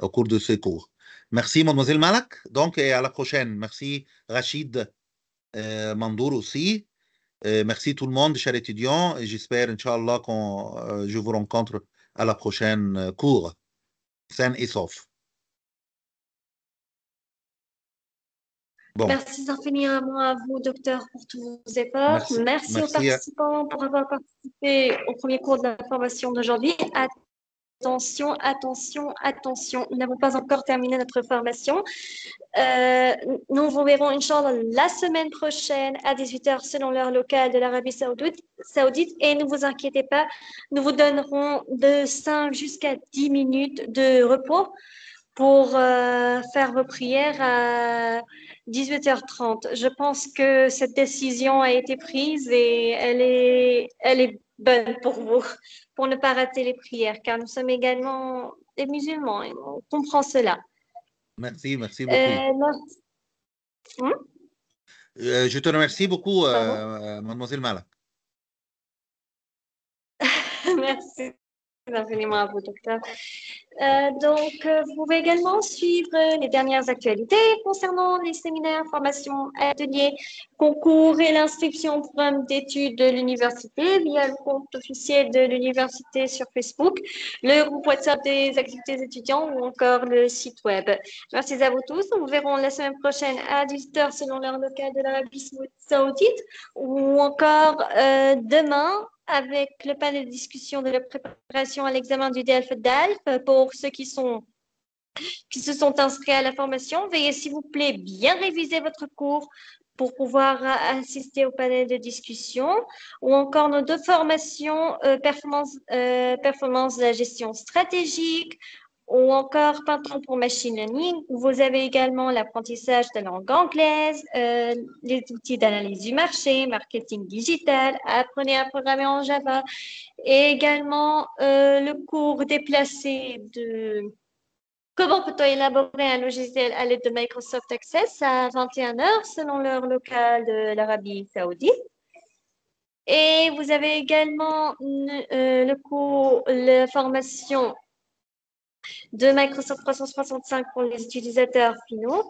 S2: au cours de ce cours. Merci, mademoiselle Malak. Donc, et à la prochaine. Merci, Rachid Mandour aussi. merci tout le monde, chers étudiants. J'espère, Inch'Allah, que je vous rencontre à la prochaine
S3: cours. Sain et sauf. Merci
S1: infiniment à vous, docteur, pour tous vos efforts. Merci, aux participants pour avoir participé au premier cours de la formation d'aujourd'hui. Attention, attention, attention. Nous n'avons pas encore terminé notre formation. Euh, nous vous verrons, Inch'Allah, la semaine prochaine à 18h selon l'heure locale de l'Arabie Saoudite, Saoudite. Et ne vous inquiétez pas, nous vous donnerons de 5 jusqu'à 10 minutes de repos pour euh, faire vos prières à 18h30. Je pense que cette décision a été prise et elle est, elle est bonne pour vous, pour ne pas rater les prières, car nous sommes également des musulmans et on comprend cela.
S2: Merci, merci euh,
S1: beaucoup. Hmm?
S2: Euh, je te remercie beaucoup, mademoiselle Malak.
S4: merci. Bienvenue à vous, docteur.
S1: Euh, donc, euh, vous pouvez également suivre euh, les dernières actualités concernant les séminaires, formations, ateliers, concours et l'inscription au programme d'études de l'université via le compte officiel de l'université sur Facebook, le groupe WhatsApp des activités étudiants ou encore le site web. Merci à vous tous. Nous vous verrons la semaine prochaine à 18h selon l'heure locale de l'Arabie saoudite ou encore demain avec le panel de discussion de la préparation à l'examen du DELF-DALF. Pour ceux qui, se sont inscrits à la formation, veuillez s'il vous plaît bien réviser votre cours pour pouvoir assister au panel de discussion ou encore nos deux formations euh, performance, euh, performance de la gestion stratégique ou encore Python pour machine learning. Vous avez également l'apprentissage de langue anglaise, euh, les outils d'analyse du marché, marketing digital, apprenez à programmer en Java et également euh, le cours déplacé de comment peut-on élaborer un logiciel à l'aide de Microsoft Access à 21h selon l'heure locale de l'Arabie saoudite. Et vous avez également euh, le cours, la formation de Microsoft 365 pour les utilisateurs finaux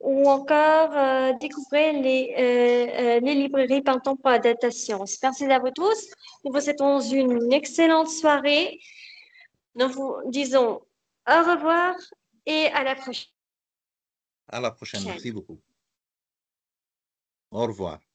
S1: ou encore euh, découvrir les, euh, euh, librairies Printemps pour la data science. Merci à vous tous. Nous vous souhaitons une excellente soirée. Nous vous disons au revoir et à la prochaine.
S3: À la prochaine. Merci beaucoup. Au revoir.